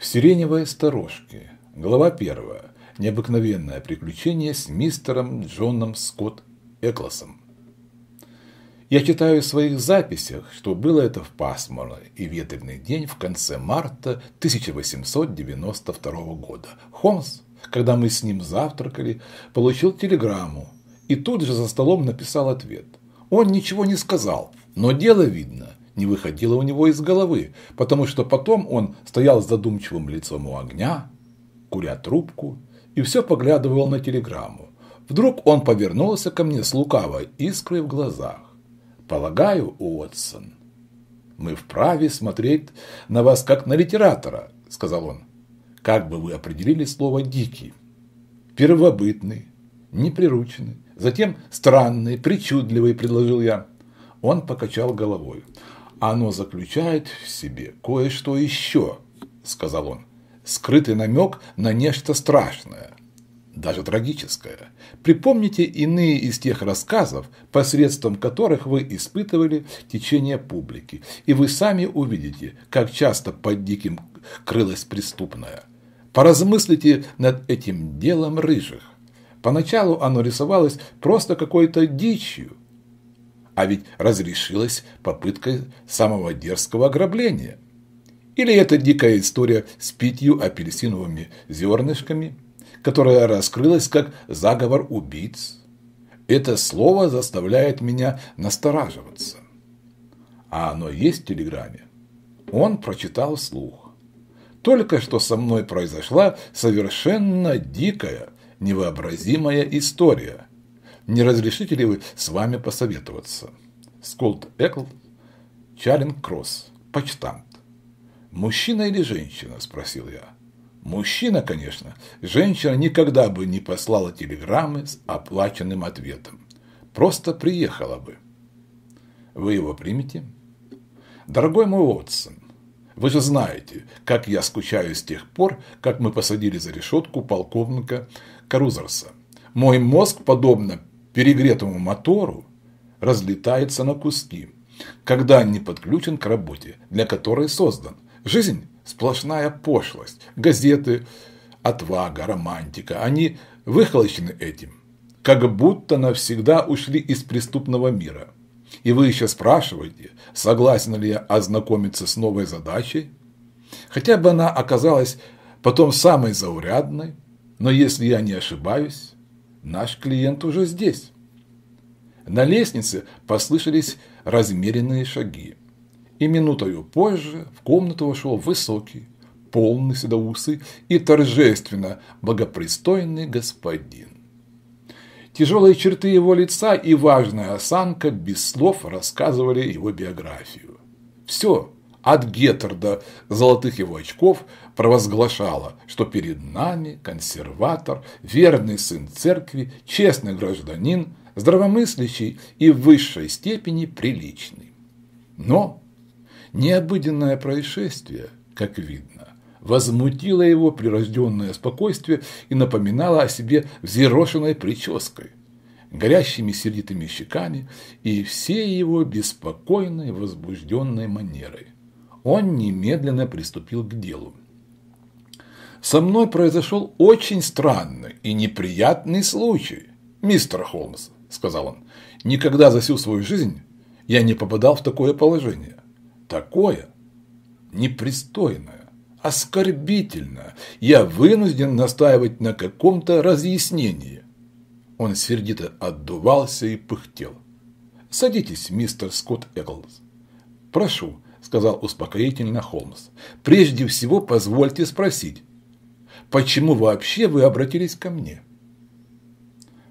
В сиреневой сторожке. Глава первая Необыкновенное приключение с мистером Джоном Скотт Эклосом. Я читаю в своих записях, что было это в пасмурный и ветреный день в конце марта 1892 года. Холмс, когда мы с ним завтракали, получил телеграмму и тут же за столом написал ответ. Он ничего не сказал, но дело видно не выходило у него из головы, потому что потом он стоял с задумчивым лицом у огня, куря трубку, и все поглядывал на телеграмму. Вдруг он повернулся ко мне с лукавой искрой в глазах. «Полагаю, Уотсон, мы вправе смотреть на вас как на литератора», – сказал он. «Как бы вы определили слово «дикий»? Первобытный, неприрученный, затем странный, причудливый», – предложил я. Он покачал головой. Оно заключает в себе кое-что еще, сказал он. Скрытый намек на нечто страшное, даже трагическое. Припомните иные из тех рассказов, посредством которых вы испытывали течение публики, и вы сами увидите, как часто под диким крылось преступное. Поразмыслите над этим делом рыжих. Поначалу оно рисовалось просто какой-то дичью, а ведь разрешилась попытка самого дерзкого ограбления. Или это дикая история с пятью апельсиновыми зернышками, которая раскрылась как заговор убийц. Это слово заставляет меня настораживаться. А оно есть в телеграмме. Он прочитал вслух. Только что со мной произошла совершенно дикая, невообразимая история – не разрешите ли вы с вами посоветоваться? Сколд Экл, Чаринг Кросс, почтамт. Мужчина или женщина? Спросил я. Мужчина, конечно. Женщина никогда бы не послала телеграммы с оплаченным ответом. Просто приехала бы. Вы его примете? Дорогой мой Уотсон, вы же знаете, как я скучаю с тех пор, как мы посадили за решетку полковника Карузерса. Мой мозг, подобно перегретому мотору разлетается на куски, когда не подключен к работе, для которой создан. Жизнь – сплошная пошлость. Газеты, отвага, романтика – они выхолощены этим, как будто навсегда ушли из преступного мира. И вы еще спрашиваете, согласен ли я ознакомиться с новой задачей? Хотя бы она оказалась потом самой заурядной, но если я не ошибаюсь, Наш клиент уже здесь. На лестнице послышались размеренные шаги. И минутою позже в комнату вошел высокий, полный седоусы и торжественно благопристойный господин. Тяжелые черты его лица и важная осанка без слов рассказывали его биографию. Все, от Гетер до золотых его очков провозглашала, что перед нами консерватор, верный сын церкви, честный гражданин, здравомыслящий и в высшей степени приличный. Но необыденное происшествие, как видно, возмутило его прирожденное спокойствие и напоминало о себе взъерошенной прической, горящими сердитыми щеками и всей его беспокойной возбужденной манерой он немедленно приступил к делу. «Со мной произошел очень странный и неприятный случай, мистер Холмс», – сказал он. «Никогда за всю свою жизнь я не попадал в такое положение. Такое непристойное, оскорбительное. Я вынужден настаивать на каком-то разъяснении». Он сердито отдувался и пыхтел. «Садитесь, мистер Скотт Эклс. Прошу, сказал успокоительно Холмс. «Прежде всего, позвольте спросить, почему вообще вы обратились ко мне?»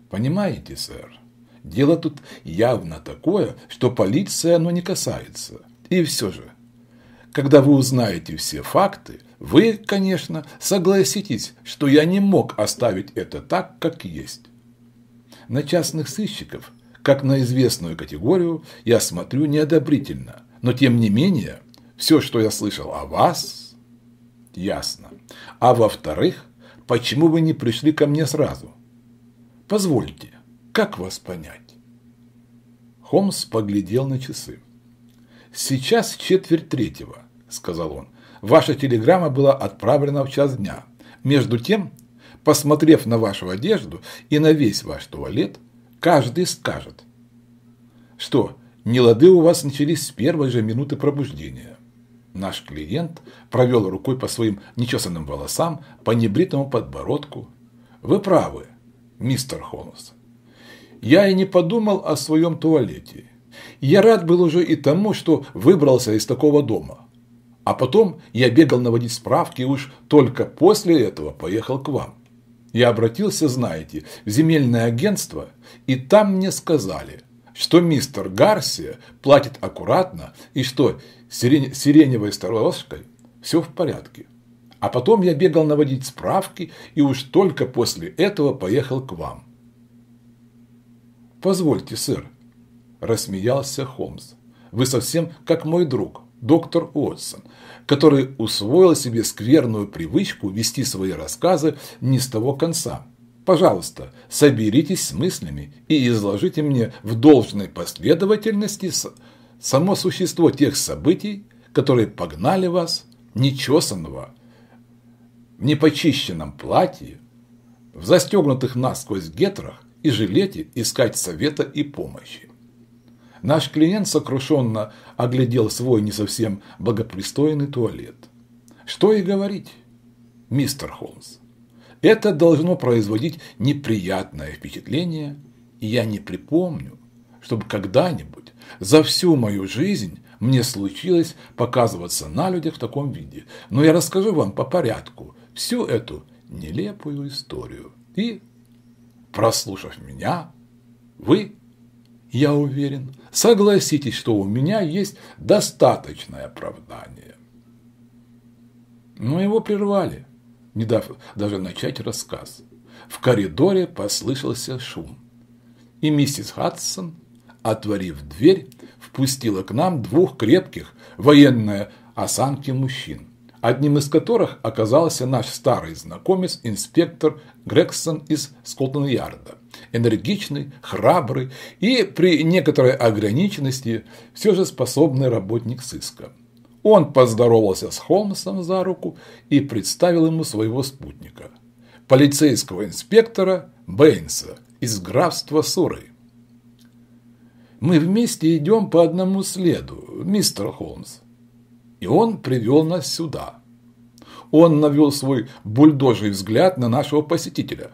«Понимаете, сэр, дело тут явно такое, что полиция оно не касается. И все же, когда вы узнаете все факты, вы, конечно, согласитесь, что я не мог оставить это так, как есть. На частных сыщиков, как на известную категорию, я смотрю неодобрительно – но тем не менее, все, что я слышал о вас, ясно. А во-вторых, почему вы не пришли ко мне сразу? Позвольте, как вас понять? Холмс поглядел на часы. «Сейчас четверть третьего», – сказал он. «Ваша телеграмма была отправлена в час дня. Между тем, посмотрев на вашу одежду и на весь ваш туалет, каждый скажет, что Нелады у вас начались с первой же минуты пробуждения. Наш клиент провел рукой по своим нечесанным волосам, по небритому подбородку. Вы правы, мистер Холмс. Я и не подумал о своем туалете. Я рад был уже и тому, что выбрался из такого дома. А потом я бегал наводить справки, и уж только после этого поехал к вам. Я обратился, знаете, в земельное агентство, и там мне сказали – что мистер Гарсия платит аккуратно и что с сирен... сиреневой сторожкой все в порядке. А потом я бегал наводить справки и уж только после этого поехал к вам. «Позвольте, сэр», – рассмеялся Холмс, – «вы совсем как мой друг, доктор Уотсон, который усвоил себе скверную привычку вести свои рассказы не с того конца». Пожалуйста, соберитесь с мыслями и изложите мне в должной последовательности само существо тех событий, которые погнали вас, нечесанного, в непочищенном платье, в застегнутых насквозь гетрах и жилете искать совета и помощи. Наш клиент сокрушенно оглядел свой не совсем благопристойный туалет. Что и говорить, мистер Холмс. Это должно производить неприятное впечатление, и я не припомню, чтобы когда-нибудь за всю мою жизнь мне случилось показываться на людях в таком виде. Но я расскажу вам по порядку всю эту нелепую историю. И, прослушав меня, вы, я уверен, согласитесь, что у меня есть достаточное оправдание. Но его прервали не дав даже начать рассказ. В коридоре послышался шум. И миссис Хадсон, отворив дверь, впустила к нам двух крепких, военные осанки мужчин, одним из которых оказался наш старый знакомец, инспектор Грегсон из Скотланд-Ярда. Энергичный, храбрый и при некоторой ограниченности все же способный работник сыска. Он поздоровался с Холмсом за руку и представил ему своего спутника, полицейского инспектора Бэйнса из графства Суры. «Мы вместе идем по одному следу, мистер Холмс, и он привел нас сюда». Он навел свой бульдожий взгляд на нашего посетителя.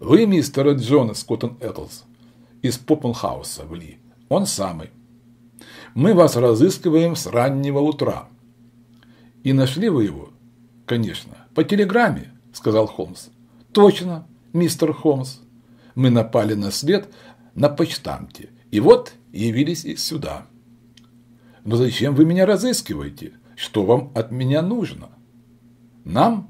«Вы, мистер Джона Скоттон Этлс, из Поппенхауса в Ли, он самый. Мы вас разыскиваем с раннего утра. И нашли вы его, конечно, по телеграмме, сказал Холмс. Точно, мистер Холмс. Мы напали на след на почтамте. И вот явились и сюда. Но зачем вы меня разыскиваете? Что вам от меня нужно? Нам,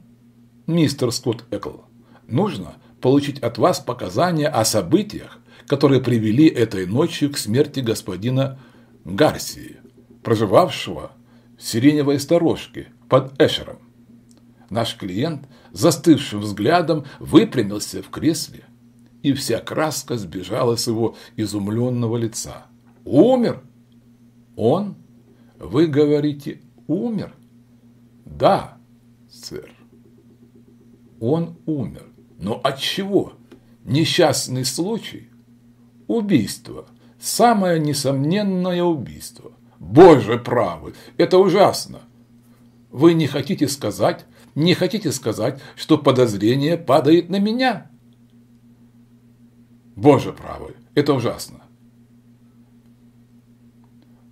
мистер Скотт Экл, нужно получить от вас показания о событиях, которые привели этой ночью к смерти господина Гарсии, проживавшего в сиреневой сторожке под Эшером. Наш клиент застывшим взглядом выпрямился в кресле, и вся краска сбежала с его изумленного лица. «Умер?» «Он?» «Вы говорите, умер?» «Да, сэр». «Он умер. Но от чего? Несчастный случай? Убийство?» Самое несомненное убийство. Боже правый, это ужасно. Вы не хотите сказать, не хотите сказать, что подозрение падает на меня? Боже правый, это ужасно.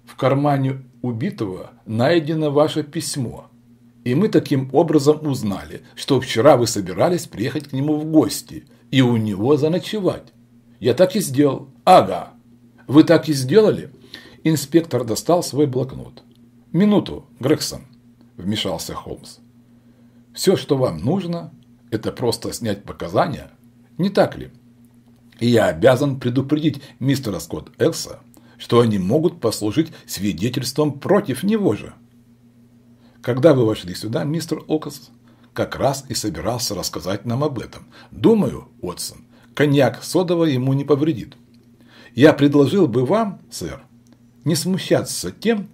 В кармане убитого найдено ваше письмо. И мы таким образом узнали, что вчера вы собирались приехать к нему в гости и у него заночевать. Я так и сделал. Ага. Вы так и сделали? Инспектор достал свой блокнот. Минуту, Грегсон, вмешался Холмс. Все, что вам нужно, это просто снять показания, не так ли? И я обязан предупредить мистера Скотт Экса, что они могут послужить свидетельством против него же. Когда вы вошли сюда, мистер Окас как раз и собирался рассказать нам об этом. Думаю, Отсон, коньяк содовый ему не повредит. Я предложил бы вам, сэр, не смущаться тем,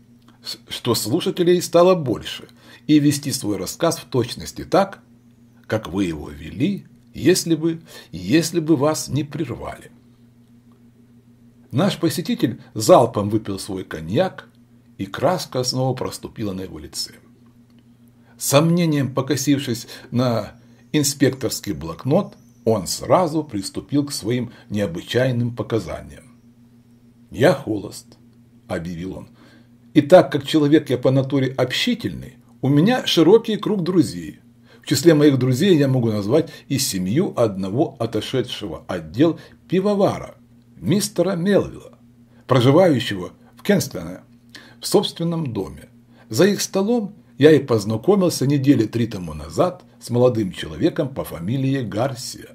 что слушателей стало больше, и вести свой рассказ в точности так, как вы его вели, если бы, если бы вас не прервали. Наш посетитель залпом выпил свой коньяк, и краска снова проступила на его лице. Сомнением покосившись на инспекторский блокнот, он сразу приступил к своим необычайным показаниям. «Я холост», – объявил он. «И так как человек я по натуре общительный, у меня широкий круг друзей. В числе моих друзей я могу назвать и семью одного отошедшего отдел пивовара, мистера Мелвилла, проживающего в Кенстоне, в собственном доме. За их столом я и познакомился недели три тому назад с молодым человеком по фамилии Гарсия.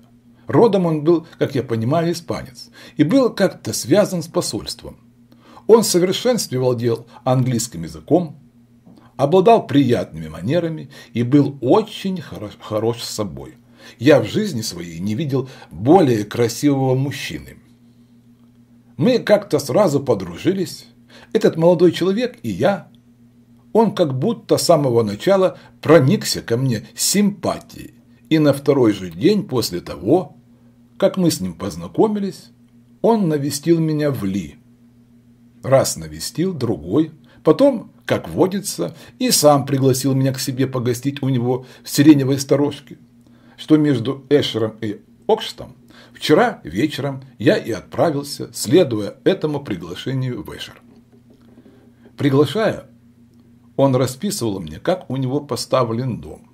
Родом он был, как я понимаю, испанец, и был как-то связан с посольством. Он в совершенстве владел английским языком, обладал приятными манерами и был очень хорош, хорош с собой. Я в жизни своей не видел более красивого мужчины. Мы как-то сразу подружились, этот молодой человек и я. Он как будто с самого начала проникся ко мне симпатией, и на второй же день после того как мы с ним познакомились, он навестил меня в Ли. Раз навестил, другой. Потом, как водится, и сам пригласил меня к себе погостить у него в сиреневой сторожке. Что между Эшером и Окштом вчера вечером я и отправился, следуя этому приглашению в Эшер. Приглашая, он расписывал мне, как у него поставлен дом.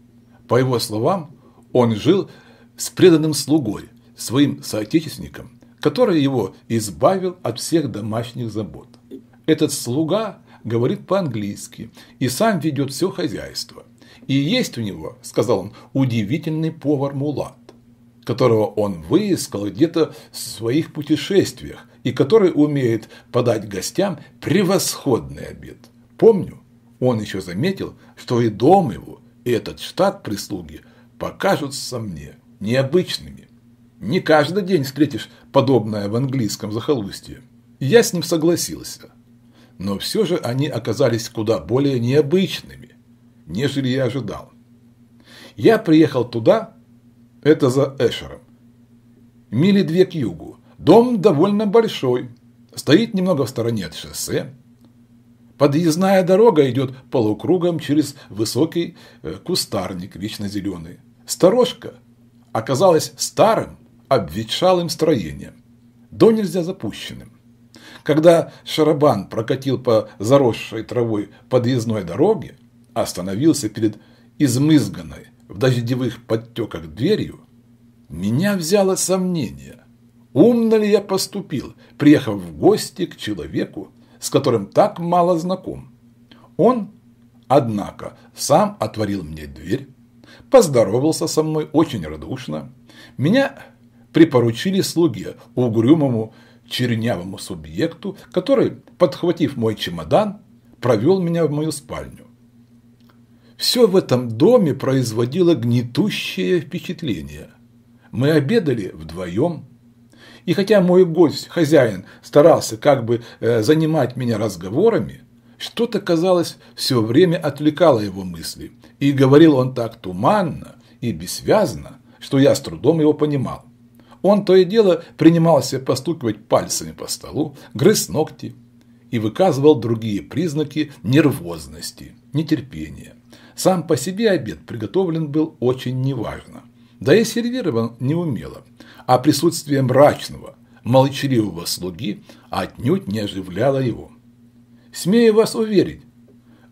По его словам, он жил с преданным слугой, своим соотечественником, который его избавил от всех домашних забот. Этот слуга говорит по-английски и сам ведет все хозяйство. И есть у него, сказал он, удивительный повар Мулат, которого он выискал где-то в своих путешествиях и который умеет подать гостям превосходный обед. Помню, он еще заметил, что и дом его, и этот штат прислуги покажутся мне необычными. Не каждый день встретишь подобное в английском захолустье. Я с ним согласился. Но все же они оказались куда более необычными, нежели я ожидал. Я приехал туда, это за Эшером, мили две к югу. Дом довольно большой, стоит немного в стороне от шоссе. Подъездная дорога идет полукругом через высокий э, кустарник, вечно зеленый. Сторожка оказалась старым обветшалым строением, до нельзя запущенным. Когда Шарабан прокатил по заросшей травой подъездной дороге, остановился перед измызганной в дождевых подтеках дверью, меня взяло сомнение, умно ли я поступил, приехав в гости к человеку, с которым так мало знаком. Он, однако, сам отворил мне дверь, поздоровался со мной очень радушно. Меня припоручили слуге, угрюмому чернявому субъекту, который, подхватив мой чемодан, провел меня в мою спальню. Все в этом доме производило гнетущее впечатление. Мы обедали вдвоем, и хотя мой гость, хозяин, старался как бы э, занимать меня разговорами, что-то, казалось, все время отвлекало его мысли, и говорил он так туманно и бессвязно, что я с трудом его понимал. Он то и дело принимался постукивать пальцами по столу, грыз ногти и выказывал другие признаки нервозности, нетерпения. Сам по себе обед приготовлен был очень неважно. Да и сервирован не умело, а присутствие мрачного, молчаливого слуги отнюдь не оживляло его. Смею вас уверить,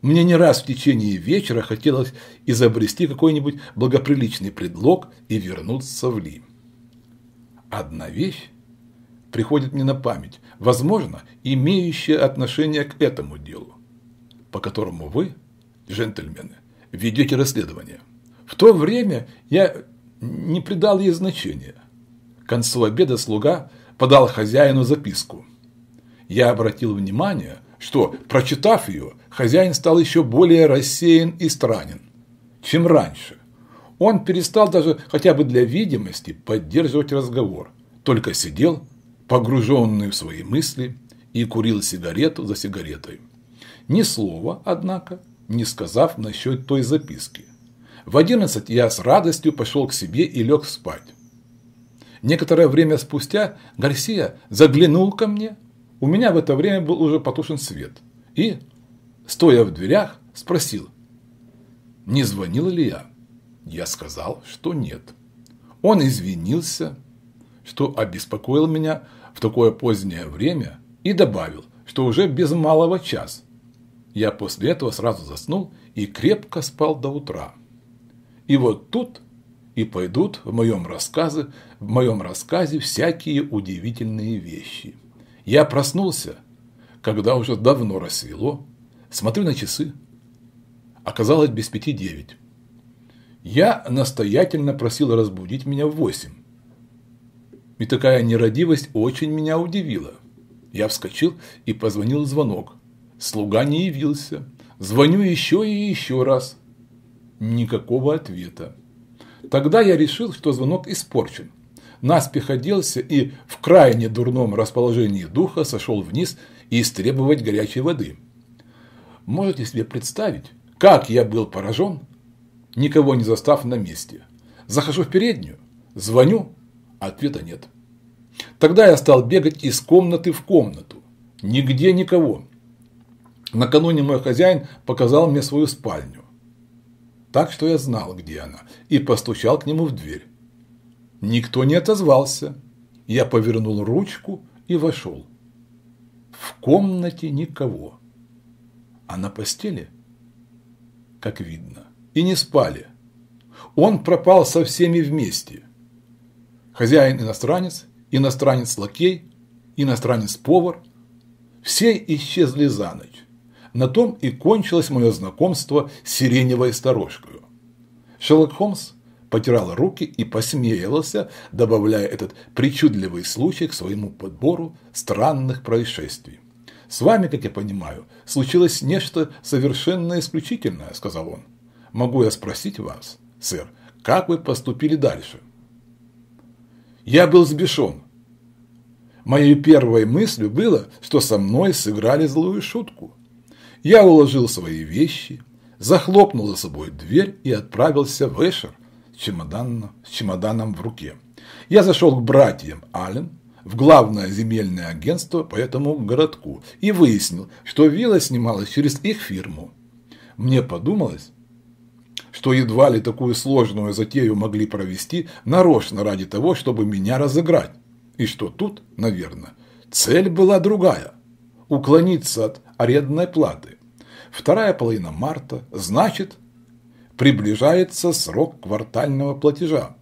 мне не раз в течение вечера хотелось изобрести какой-нибудь благоприличный предлог и вернуться в Ли одна вещь приходит мне на память, возможно, имеющая отношение к этому делу, по которому вы, джентльмены, ведете расследование. В то время я не придал ей значения. К концу обеда слуга подал хозяину записку. Я обратил внимание, что, прочитав ее, хозяин стал еще более рассеян и странен, чем раньше, он перестал даже хотя бы для видимости поддерживать разговор, только сидел, погруженный в свои мысли, и курил сигарету за сигаретой. Ни слова, однако, не сказав насчет той записки. В одиннадцать я с радостью пошел к себе и лег спать. Некоторое время спустя Гарсия заглянул ко мне. У меня в это время был уже потушен свет. И, стоя в дверях, спросил, не звонил ли я. Я сказал, что нет. Он извинился, что обеспокоил меня в такое позднее время и добавил, что уже без малого час. Я после этого сразу заснул и крепко спал до утра. И вот тут и пойдут в моем рассказе, в моем рассказе всякие удивительные вещи. Я проснулся, когда уже давно рассвело, смотрю на часы. Оказалось без пяти девять. Я настоятельно просил разбудить меня в восемь. И такая нерадивость очень меня удивила. Я вскочил и позвонил звонок. Слуга не явился. Звоню еще и еще раз. Никакого ответа. Тогда я решил, что звонок испорчен. Наспех оделся и в крайне дурном расположении духа сошел вниз и истребовать горячей воды. Можете себе представить, как я был поражен, никого не застав на месте. Захожу в переднюю, звоню, ответа нет. Тогда я стал бегать из комнаты в комнату. Нигде никого. Накануне мой хозяин показал мне свою спальню. Так что я знал, где она, и постучал к нему в дверь. Никто не отозвался. Я повернул ручку и вошел. В комнате никого. А на постели, как видно, и не спали. Он пропал со всеми вместе. Хозяин-иностранец, иностранец-лакей, иностранец-повар – все исчезли за ночь. На том и кончилось мое знакомство с сиреневой сторожкой. Шерлок Холмс потирал руки и посмеялся, добавляя этот причудливый случай к своему подбору странных происшествий. «С вами, как я понимаю, случилось нечто совершенно исключительное», – сказал он. Могу я спросить вас, сэр, как вы поступили дальше? Я был сбешен. Моей первой мыслью было, что со мной сыграли злую шутку. Я уложил свои вещи, захлопнул за собой дверь и отправился в Эшер с чемоданом, с чемоданом в руке. Я зашел к братьям Аллен, в главное земельное агентство по этому городку и выяснил, что вилла снималась через их фирму. Мне подумалось, что едва ли такую сложную затею могли провести нарочно ради того, чтобы меня разыграть. И что тут, наверное, цель была другая – уклониться от арендной платы. Вторая половина марта, значит, приближается срок квартального платежа.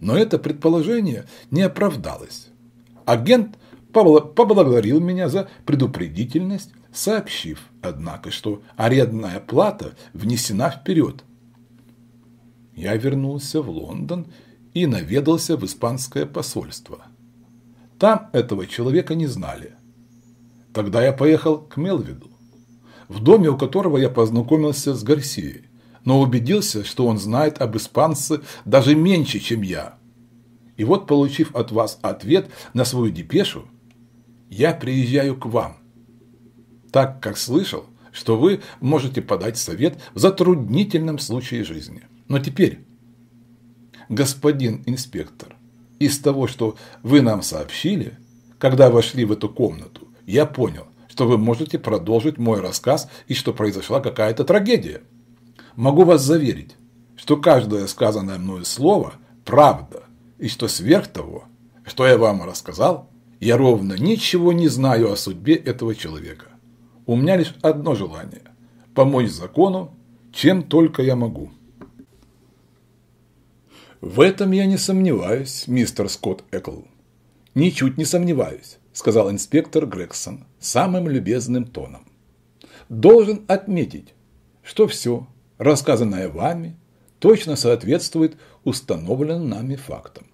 Но это предположение не оправдалось. Агент поблагодарил меня за предупредительность, сообщив, однако, что арендная плата внесена вперед, я вернулся в Лондон и наведался в испанское посольство. Там этого человека не знали. Тогда я поехал к Мелвиду, в доме у которого я познакомился с Гарсией, но убедился, что он знает об испанце даже меньше, чем я. И вот, получив от вас ответ на свою депешу, я приезжаю к вам, так как слышал, что вы можете подать совет в затруднительном случае жизни. Но теперь, господин инспектор, из того, что вы нам сообщили, когда вошли в эту комнату, я понял, что вы можете продолжить мой рассказ и что произошла какая-то трагедия. Могу вас заверить, что каждое сказанное мною слово – правда, и что сверх того, что я вам рассказал, я ровно ничего не знаю о судьбе этого человека. У меня лишь одно желание – помочь закону, чем только я могу». «В этом я не сомневаюсь, мистер Скотт Экл». «Ничуть не сомневаюсь», – сказал инспектор Грегсон самым любезным тоном. «Должен отметить, что все, рассказанное вами, точно соответствует установленным нами фактам.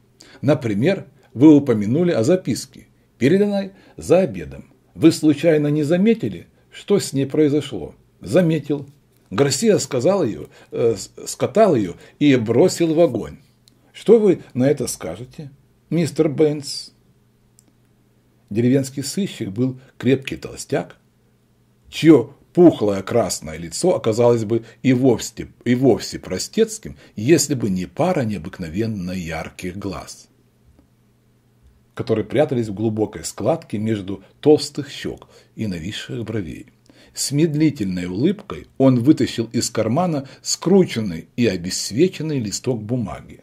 Например, вы упомянули о записке, переданной за обедом. Вы случайно не заметили, что с ней произошло? Заметил. Гарсия сказал ее, э, скатал ее и бросил в огонь. Что вы на это скажете, мистер Бэнкс? Деревенский сыщик был крепкий толстяк, чье пухлое красное лицо оказалось бы и вовсе, и вовсе простецким, если бы не пара необыкновенно ярких глаз, которые прятались в глубокой складке между толстых щек и нависших бровей. С медлительной улыбкой он вытащил из кармана скрученный и обесвеченный листок бумаги.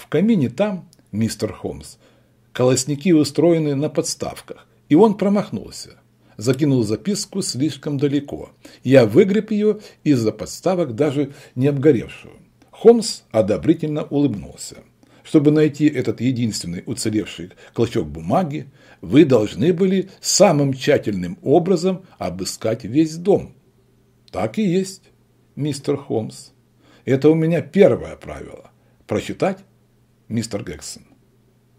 В камине там, мистер Холмс, колосники устроены на подставках, и он промахнулся. Закинул записку слишком далеко. Я выгреб ее из-за подставок, даже не обгоревшую. Холмс одобрительно улыбнулся. Чтобы найти этот единственный уцелевший клочок бумаги, вы должны были самым тщательным образом обыскать весь дом. Так и есть, мистер Холмс. Это у меня первое правило – прочитать мистер Гексон.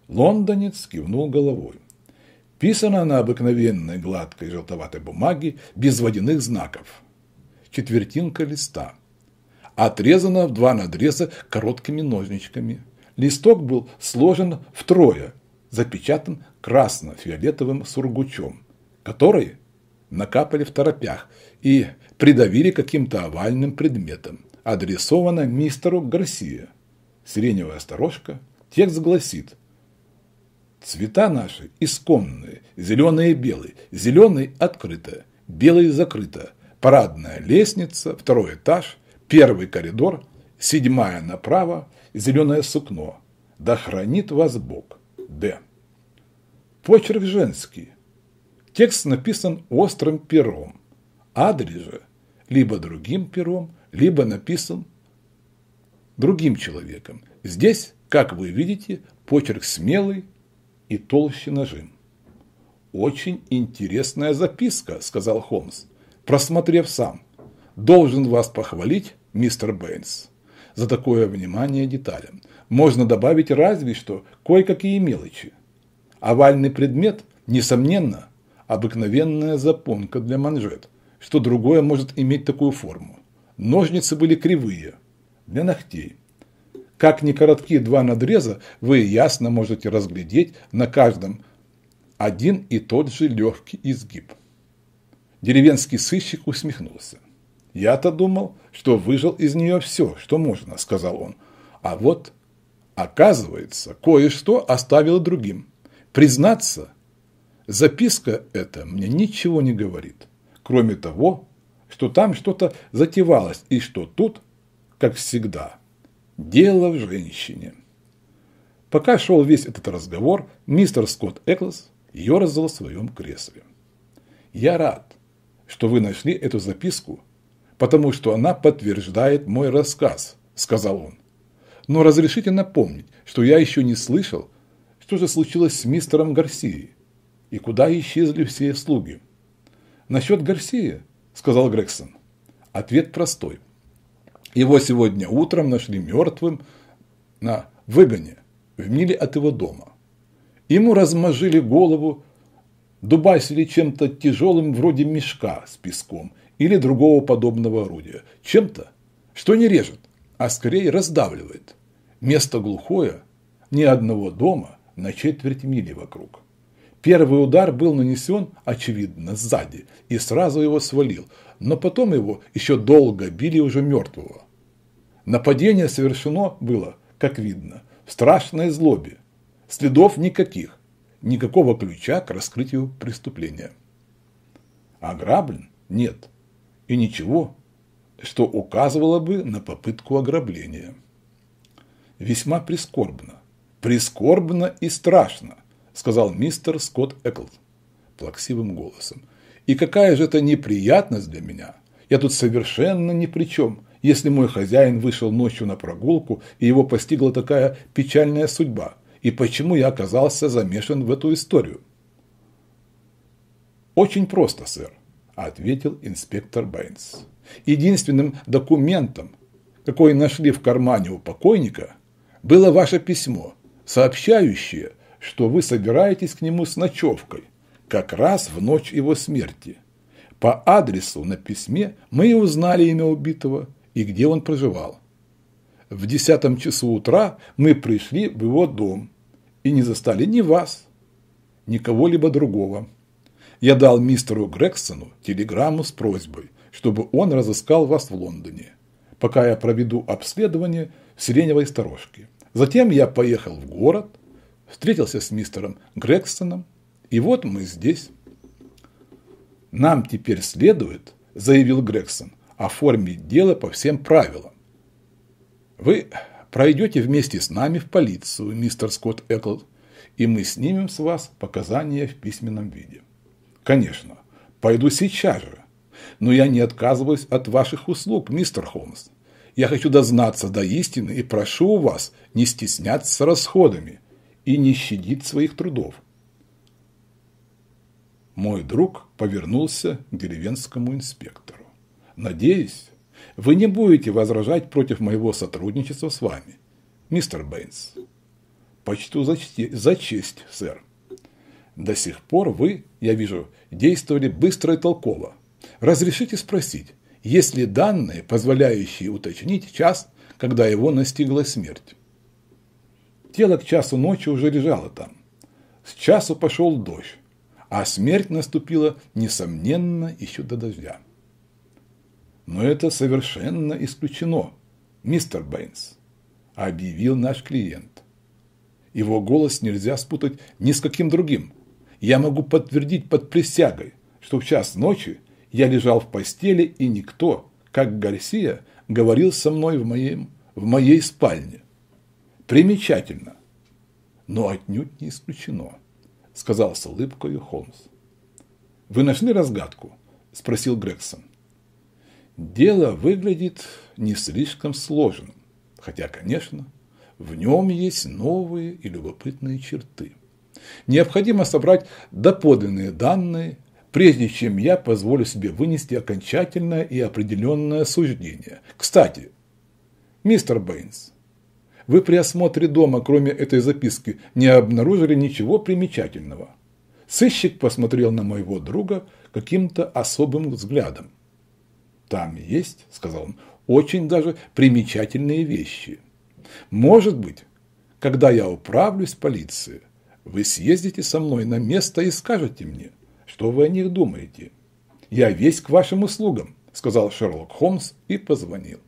Лондонец кивнул головой. Писано на обыкновенной гладкой желтоватой бумаге, без водяных знаков. Четвертинка листа. Отрезано в два надреза короткими ножничками. Листок был сложен втрое, запечатан красно-фиолетовым сургучом, который накапали в торопях и придавили каким-то овальным предметом. Адресовано мистеру Гарсия сиреневая сторожка, текст гласит «Цвета наши исконные, зеленые и белые, зеленый открыто, белый закрыто, парадная лестница, второй этаж, первый коридор, седьмая направо, зеленое сукно, да хранит вас Бог». Д. Почерк женский. Текст написан острым пером, адрес же либо другим пером, либо написан другим человеком. Здесь, как вы видите, почерк смелый и толще нажим. «Очень интересная записка», – сказал Холмс, просмотрев сам. «Должен вас похвалить, мистер Бэйнс, за такое внимание деталям. Можно добавить разве что кое-какие мелочи. Овальный предмет, несомненно, обыкновенная запонка для манжет. Что другое может иметь такую форму? Ножницы были кривые, для ногтей. Как ни коротки два надреза, вы ясно можете разглядеть на каждом один и тот же легкий изгиб. Деревенский сыщик усмехнулся. «Я-то думал, что выжил из нее все, что можно», – сказал он. «А вот, оказывается, кое-что оставил другим. Признаться, записка эта мне ничего не говорит, кроме того, что там что-то затевалось и что тут – как всегда, дело в женщине. Пока шел весь этот разговор, мистер Скотт Эклс ерзал в своем кресле. «Я рад, что вы нашли эту записку, потому что она подтверждает мой рассказ», – сказал он. «Но разрешите напомнить, что я еще не слышал, что же случилось с мистером Гарсией и куда исчезли все слуги». «Насчет Гарсии», – сказал Грегсон. Ответ простой – его сегодня утром нашли мертвым на выгоне в миле от его дома. Ему размажили голову, дубасили чем-то тяжелым вроде мешка с песком или другого подобного орудия. Чем-то, что не режет, а скорее раздавливает. Место глухое, ни одного дома на четверть мили вокруг. Первый удар был нанесен, очевидно, сзади, и сразу его свалил но потом его еще долго били уже мертвого. Нападение совершено было, как видно, в страшной злобе. Следов никаких, никакого ключа к раскрытию преступления. Ограблен? А нет. И ничего, что указывало бы на попытку ограбления. Весьма прискорбно. Прискорбно и страшно, сказал мистер Скотт Эклс плаксивым голосом. И какая же это неприятность для меня. Я тут совершенно ни при чем, если мой хозяин вышел ночью на прогулку, и его постигла такая печальная судьба. И почему я оказался замешан в эту историю? «Очень просто, сэр», – ответил инспектор Бэйнс. «Единственным документом, какой нашли в кармане у покойника, было ваше письмо, сообщающее, что вы собираетесь к нему с ночевкой, как раз в ночь его смерти. По адресу на письме мы и узнали имя убитого и где он проживал. В десятом часу утра мы пришли в его дом и не застали ни вас, ни кого-либо другого. Я дал мистеру Грексону телеграмму с просьбой, чтобы он разыскал вас в Лондоне, пока я проведу обследование сиреневой сторожки. Затем я поехал в город, встретился с мистером Грексоном, и вот мы здесь. Нам теперь следует, заявил Грегсон, оформить дело по всем правилам. Вы пройдете вместе с нами в полицию, мистер Скотт Экл, и мы снимем с вас показания в письменном виде. Конечно, пойду сейчас же, но я не отказываюсь от ваших услуг, мистер Холмс. Я хочу дознаться до истины и прошу у вас не стесняться расходами и не щадить своих трудов. Мой друг повернулся к деревенскому инспектору. «Надеюсь, вы не будете возражать против моего сотрудничества с вами, мистер Бэйнс». «Почту за, честь, за честь, сэр». «До сих пор вы, я вижу, действовали быстро и толково. Разрешите спросить, есть ли данные, позволяющие уточнить час, когда его настигла смерть?» Тело к часу ночи уже лежало там. С часу пошел дождь а смерть наступила, несомненно, еще до дождя. Но это совершенно исключено, мистер Бэйнс, объявил наш клиент. Его голос нельзя спутать ни с каким другим. Я могу подтвердить под присягой, что в час ночи я лежал в постели, и никто, как Гарсия, говорил со мной в, моем, в моей спальне. Примечательно, но отнюдь не исключено – сказал с улыбкой Холмс. «Вы нашли разгадку?» – спросил Грегсон. «Дело выглядит не слишком сложным, хотя, конечно, в нем есть новые и любопытные черты. Необходимо собрать доподлинные данные, прежде чем я позволю себе вынести окончательное и определенное суждение. Кстати, мистер Бэйнс, вы при осмотре дома, кроме этой записки, не обнаружили ничего примечательного. Сыщик посмотрел на моего друга каким-то особым взглядом. «Там есть, — сказал он, — очень даже примечательные вещи. Может быть, когда я управлюсь в полиции, вы съездите со мной на место и скажете мне, что вы о них думаете. Я весь к вашим услугам», — сказал Шерлок Холмс и позвонил.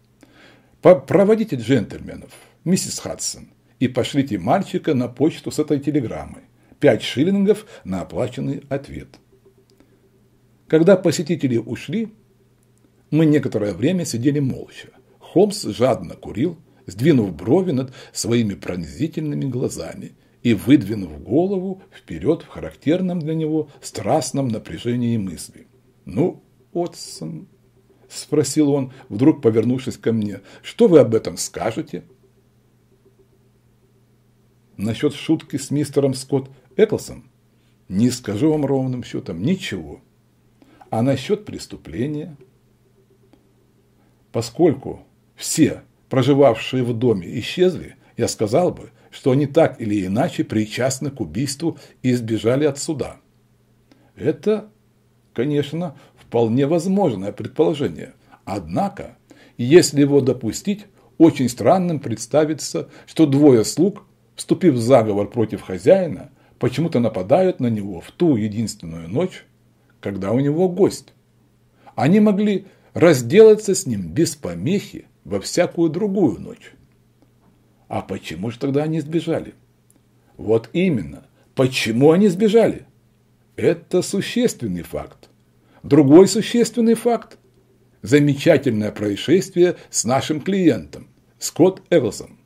«Проводите джентльменов» миссис Хадсон, и пошлите мальчика на почту с этой телеграммой. Пять шиллингов на оплаченный ответ. Когда посетители ушли, мы некоторое время сидели молча. Холмс жадно курил, сдвинув брови над своими пронзительными глазами и выдвинув голову вперед в характерном для него страстном напряжении мысли. «Ну, Отсон», – спросил он, вдруг повернувшись ко мне, – «что вы об этом скажете?» Насчет шутки с мистером Скотт Эклсом не скажу вам ровным счетом ничего. А насчет преступления, поскольку все, проживавшие в доме, исчезли, я сказал бы, что они так или иначе причастны к убийству и избежали от суда. Это, конечно, вполне возможное предположение. Однако, если его допустить, очень странным представится, что двое слуг вступив в заговор против хозяина, почему-то нападают на него в ту единственную ночь, когда у него гость. Они могли разделаться с ним без помехи во всякую другую ночь. А почему же тогда они сбежали? Вот именно, почему они сбежали? Это существенный факт. Другой существенный факт – замечательное происшествие с нашим клиентом, Скотт Эвелсом.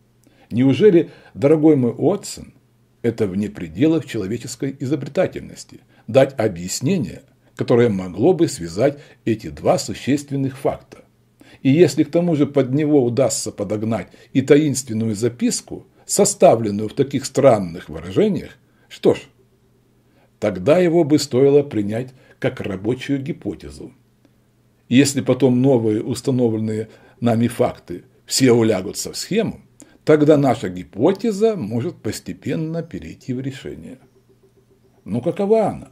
Неужели, дорогой мой Уотсон, это вне пределов человеческой изобретательности – дать объяснение, которое могло бы связать эти два существенных факта? И если к тому же под него удастся подогнать и таинственную записку, составленную в таких странных выражениях, что ж, тогда его бы стоило принять как рабочую гипотезу. если потом новые установленные нами факты все улягутся в схему, Тогда наша гипотеза может постепенно перейти в решение. Но ну, какова она?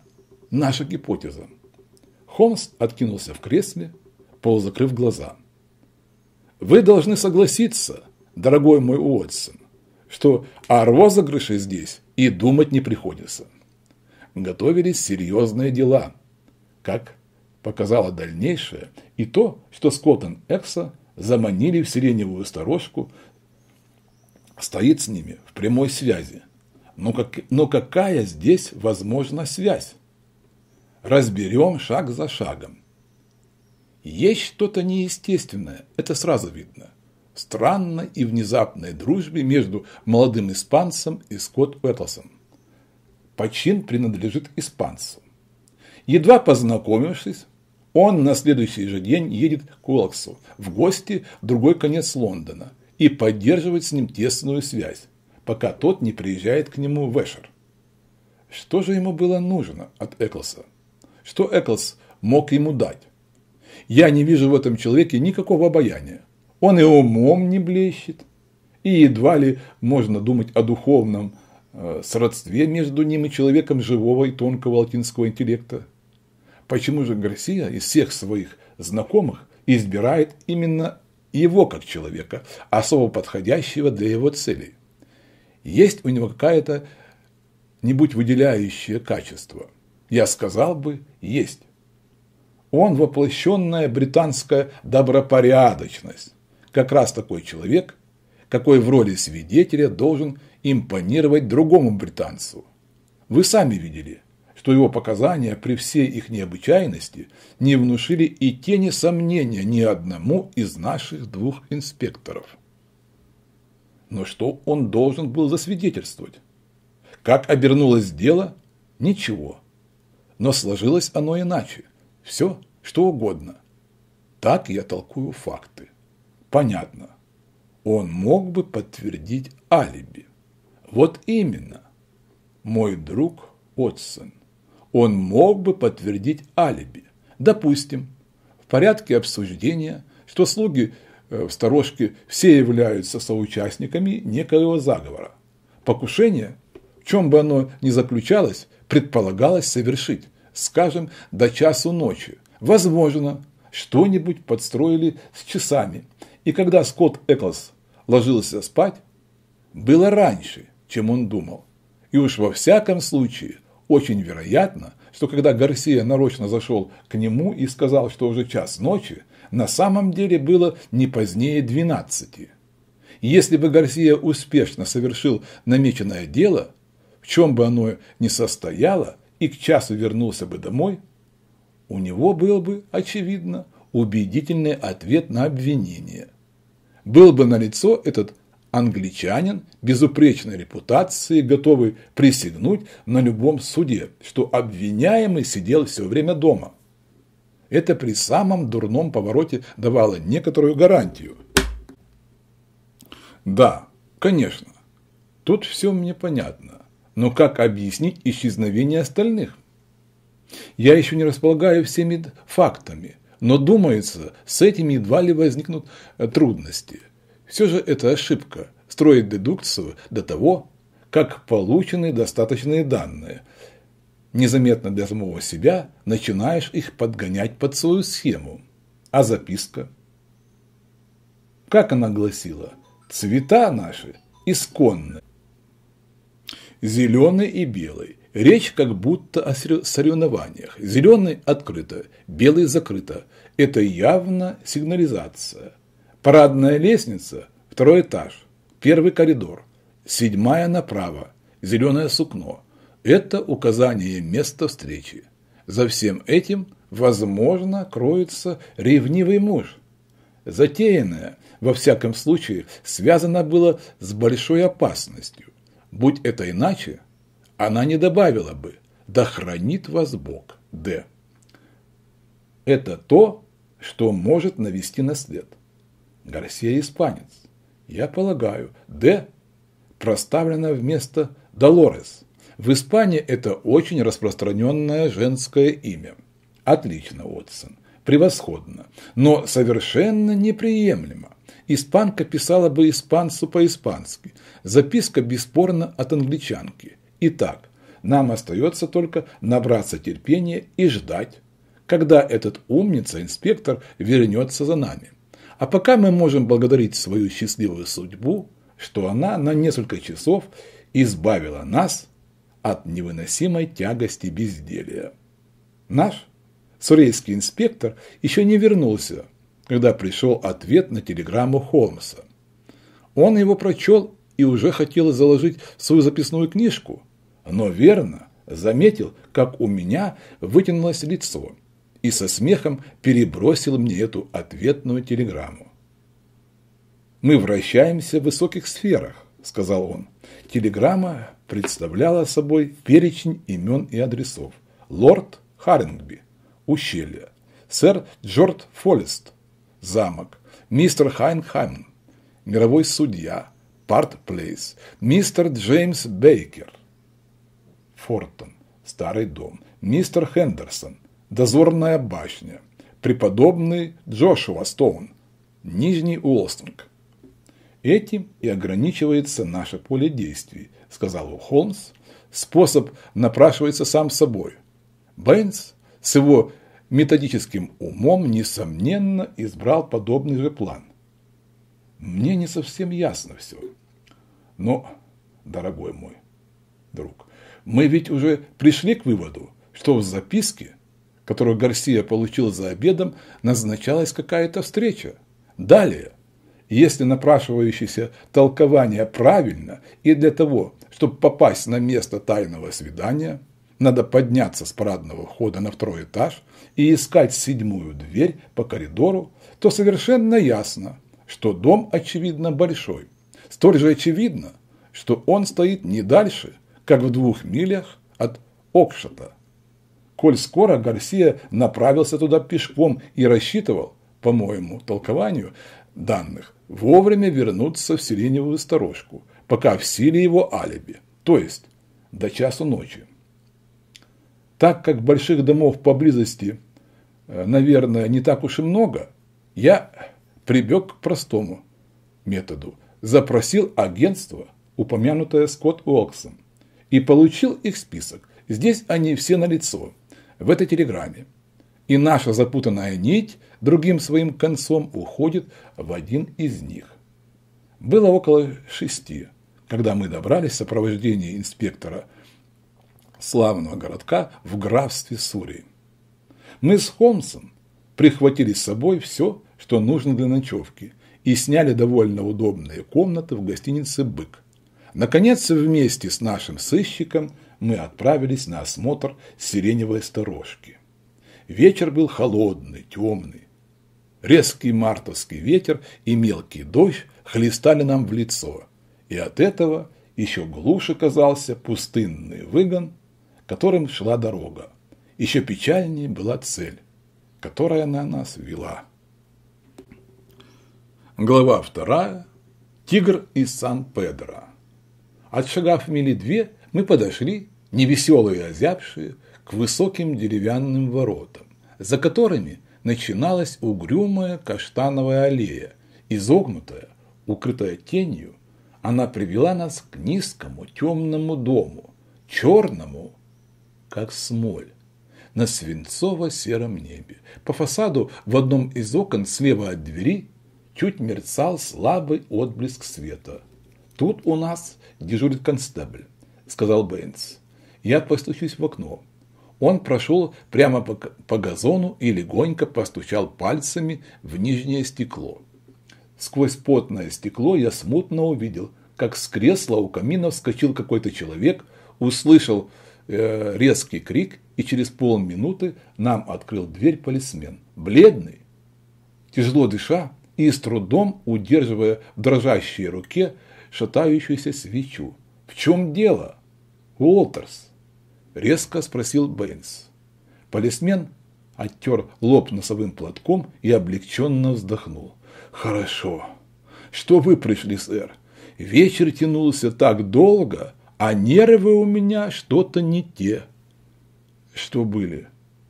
Наша гипотеза. Холмс откинулся в кресле, полузакрыв глаза. Вы должны согласиться, дорогой мой Уотсон, что о розыгрыше здесь и думать не приходится. Готовились серьезные дела, как показало дальнейшее и то, что Скоттон Экса заманили в сиреневую сторожку стоит с ними в прямой связи. Но, как, но какая здесь возможна связь? Разберем шаг за шагом. Есть что-то неестественное, это сразу видно. В и внезапной дружбе между молодым испанцем и Скотт Пэтлсом. Почин принадлежит испанцу. Едва познакомившись, он на следующий же день едет к Уолксу в гости в другой конец Лондона – и поддерживать с ним тесную связь, пока тот не приезжает к нему в Эшер. Что же ему было нужно от Эклса? Что Эклс мог ему дать? Я не вижу в этом человеке никакого обаяния. Он и умом не блещет, и едва ли можно думать о духовном э, сродстве между ним и человеком живого и тонкого латинского интеллекта. Почему же Гарсия из всех своих знакомых избирает именно его как человека, особо подходящего для его целей. Есть у него какая-то нибудь выделяющее качество. Я сказал бы, есть. Он воплощенная британская добропорядочность. Как раз такой человек, какой в роли свидетеля должен импонировать другому британцу. Вы сами видели, что его показания при всей их необычайности не внушили и тени сомнения ни одному из наших двух инспекторов. Но что он должен был засвидетельствовать? Как обернулось дело? Ничего. Но сложилось оно иначе. Все, что угодно. Так я толкую факты. Понятно. Он мог бы подтвердить алиби. Вот именно. Мой друг Отсон он мог бы подтвердить алиби. Допустим, в порядке обсуждения, что слуги э, в сторожке все являются соучастниками некоего заговора. Покушение, в чем бы оно ни заключалось, предполагалось совершить, скажем, до часу ночи. Возможно, что-нибудь подстроили с часами. И когда Скотт Эклс ложился спать, было раньше, чем он думал. И уж во всяком случае очень вероятно, что когда Гарсия нарочно зашел к нему и сказал, что уже час ночи, на самом деле было не позднее 12. Если бы Гарсия успешно совершил намеченное дело, в чем бы оно ни состояло, и к часу вернулся бы домой, у него был бы, очевидно, убедительный ответ на обвинение. Был бы налицо этот англичанин безупречной репутации, готовый присягнуть на любом суде, что обвиняемый сидел все время дома. Это при самом дурном повороте давало некоторую гарантию. Да, конечно, тут все мне понятно, но как объяснить исчезновение остальных? Я еще не располагаю всеми фактами, но, думается, с этими едва ли возникнут э, трудности – все же это ошибка – строить дедукцию до того, как получены достаточные данные. Незаметно для самого себя начинаешь их подгонять под свою схему. А записка? Как она гласила? Цвета наши исконны. Зеленый и белый. Речь как будто о соревнованиях. Зеленый открыто, белый закрыто. Это явно сигнализация – Парадная лестница, второй этаж, первый коридор, седьмая направо, зеленое сукно. Это указание места встречи. За всем этим, возможно, кроется ревнивый муж. Затеянное, во всяком случае, связано было с большой опасностью. Будь это иначе, она не добавила бы «Да хранит вас Бог, Д». Это то, что может навести на след. Гарсия испанец. Я полагаю, «Д» проставлено вместо «Долорес». В Испании это очень распространенное женское имя. Отлично, Отсон. Превосходно. Но совершенно неприемлемо. Испанка писала бы испанцу по-испански. Записка бесспорно от англичанки. Итак, нам остается только набраться терпения и ждать, когда этот умница-инспектор вернется за нами. А пока мы можем благодарить свою счастливую судьбу, что она на несколько часов избавила нас от невыносимой тягости безделия. Наш сурейский инспектор еще не вернулся, когда пришел ответ на телеграмму Холмса. Он его прочел и уже хотел заложить в свою записную книжку, но верно заметил, как у меня вытянулось лицо – и со смехом перебросил мне эту ответную телеграмму. «Мы вращаемся в высоких сферах», – сказал он. Телеграмма представляла собой перечень имен и адресов. Лорд Харингби, ущелье. Сэр Джорд Фоллест, замок. Мистер Хайнхайм, мировой судья. Парт Плейс. Мистер Джеймс Бейкер, Фортон, старый дом. Мистер Хендерсон, Дозорная башня. Преподобный Джошуа Стоун. Нижний Уолстонг. Этим и ограничивается наше поле действий, сказал Холмс. Способ напрашивается сам собой. Бэйнс с его методическим умом, несомненно, избрал подобный же план. Мне не совсем ясно все. Но, дорогой мой друг, мы ведь уже пришли к выводу, что в записке которую Гарсия получил за обедом, назначалась какая-то встреча. Далее, если напрашивающееся толкование правильно и для того, чтобы попасть на место тайного свидания, надо подняться с парадного хода на второй этаж и искать седьмую дверь по коридору, то совершенно ясно, что дом, очевидно, большой. Столь же очевидно, что он стоит не дальше, как в двух милях от Окшата коль скоро Гарсия направился туда пешком и рассчитывал, по моему толкованию данных, вовремя вернуться в Сиреневую сторожку, пока в силе его алиби, то есть до часу ночи. Так как больших домов поблизости, э, наверное, не так уж и много, я прибег к простому методу. Запросил агентство, упомянутое Скотт Уоксом, и получил их список. Здесь они все на лицо в этой телеграмме. И наша запутанная нить другим своим концом уходит в один из них. Было около шести, когда мы добрались в сопровождении инспектора славного городка в графстве Сурии. Мы с Холмсом прихватили с собой все, что нужно для ночевки, и сняли довольно удобные комнаты в гостинице «Бык». Наконец, вместе с нашим сыщиком – мы отправились на осмотр сиреневой сторожки. Вечер был холодный, темный. Резкий мартовский ветер и мелкий дождь хлестали нам в лицо, и от этого еще глуше казался пустынный выгон, которым шла дорога. Еще печальнее была цель, которая на нас вела. Глава вторая. Тигр из Сан-Педро. Отшагав мили две, мы подошли, невеселые и озябшие, к высоким деревянным воротам, за которыми начиналась угрюмая каштановая аллея, изогнутая, укрытая тенью, она привела нас к низкому темному дому, черному, как смоль, на свинцово-сером небе. По фасаду в одном из окон слева от двери чуть мерцал слабый отблеск света. Тут у нас дежурит констебль. – сказал Бэйнс. Я постучусь в окно. Он прошел прямо по газону и легонько постучал пальцами в нижнее стекло. Сквозь потное стекло я смутно увидел, как с кресла у камина вскочил какой-то человек, услышал э, резкий крик, и через полминуты нам открыл дверь полисмен. Бледный, тяжело дыша и с трудом удерживая в дрожащей руке шатающуюся свечу. «В чем дело, Уолтерс?» – резко спросил Бэйнс. Полисмен оттер лоб носовым платком и облегченно вздохнул. «Хорошо. Что вы пришли, сэр? Вечер тянулся так долго, а нервы у меня что-то не те». «Что были?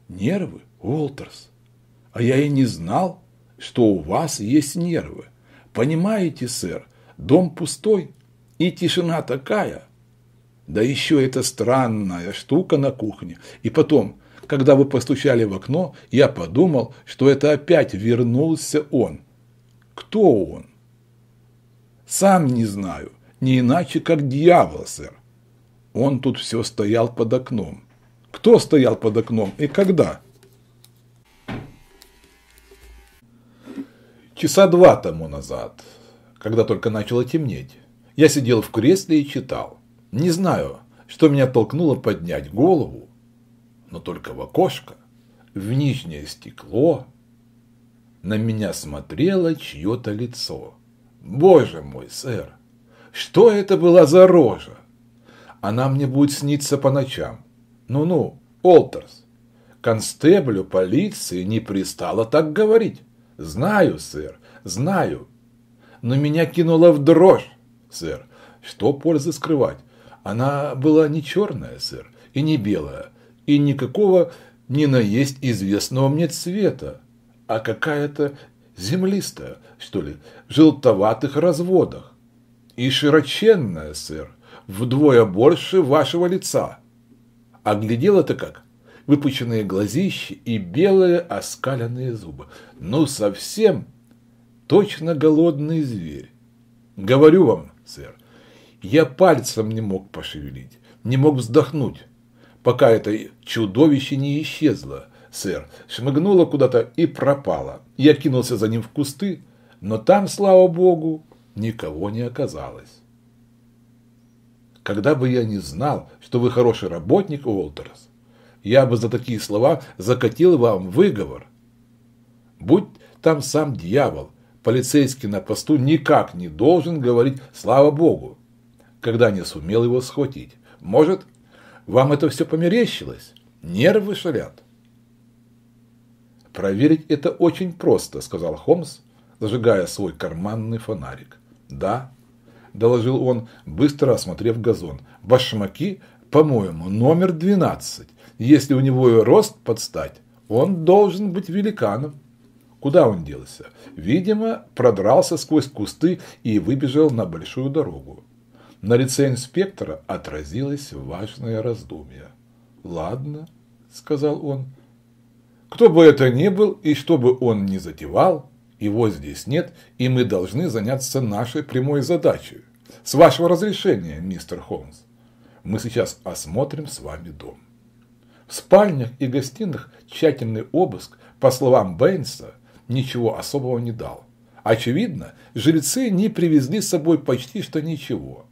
Нервы, Уолтерс? А я и не знал, что у вас есть нервы. Понимаете, сэр, дом пустой, и тишина такая. Да еще эта странная штука на кухне. И потом, когда вы постучали в окно, я подумал, что это опять вернулся он. Кто он? Сам не знаю, не иначе, как дьявол, сэр. Он тут все стоял под окном. Кто стоял под окном и когда? Часа два тому назад, когда только начало темнеть. Я сидел в кресле и читал. Не знаю, что меня толкнуло поднять голову, но только в окошко, в нижнее стекло, на меня смотрело чье-то лицо. Боже мой, сэр, что это была за рожа? Она мне будет сниться по ночам. Ну-ну, Олтерс, констеблю полиции не пристало так говорить. Знаю, сэр, знаю, но меня кинуло в дрожь сэр. Что пользы скрывать? Она была не черная, сэр, и не белая, и никакого не наесть известного мне цвета, а какая-то землистая, что ли, в желтоватых разводах. И широченная, сэр, вдвое больше вашего лица. А глядела-то как? Выпученные глазищи и белые оскаленные зубы. Ну, совсем точно голодный зверь. Говорю вам, сэр. Я пальцем не мог пошевелить, не мог вздохнуть, пока это чудовище не исчезло, сэр. Шмыгнуло куда-то и пропало. Я кинулся за ним в кусты, но там, слава богу, никого не оказалось. Когда бы я не знал, что вы хороший работник, Уолтерс, я бы за такие слова закатил вам выговор. Будь там сам дьявол, полицейский на посту никак не должен говорить «слава богу», когда не сумел его схватить. Может, вам это все померещилось? Нервы шалят. «Проверить это очень просто», – сказал Холмс, зажигая свой карманный фонарик. «Да», – доложил он, быстро осмотрев газон. «Башмаки, по-моему, номер 12. Если у него и рост подстать, он должен быть великаном». Куда он делся? Видимо, продрался сквозь кусты и выбежал на большую дорогу. На лице инспектора отразилось важное раздумье. «Ладно», – сказал он. «Кто бы это ни был и что бы он ни затевал, его здесь нет, и мы должны заняться нашей прямой задачей. С вашего разрешения, мистер Холмс, мы сейчас осмотрим с вами дом». В спальнях и гостиных тщательный обыск, по словам Бэйнса, ничего особого не дал. Очевидно, жильцы не привезли с собой почти что ничего,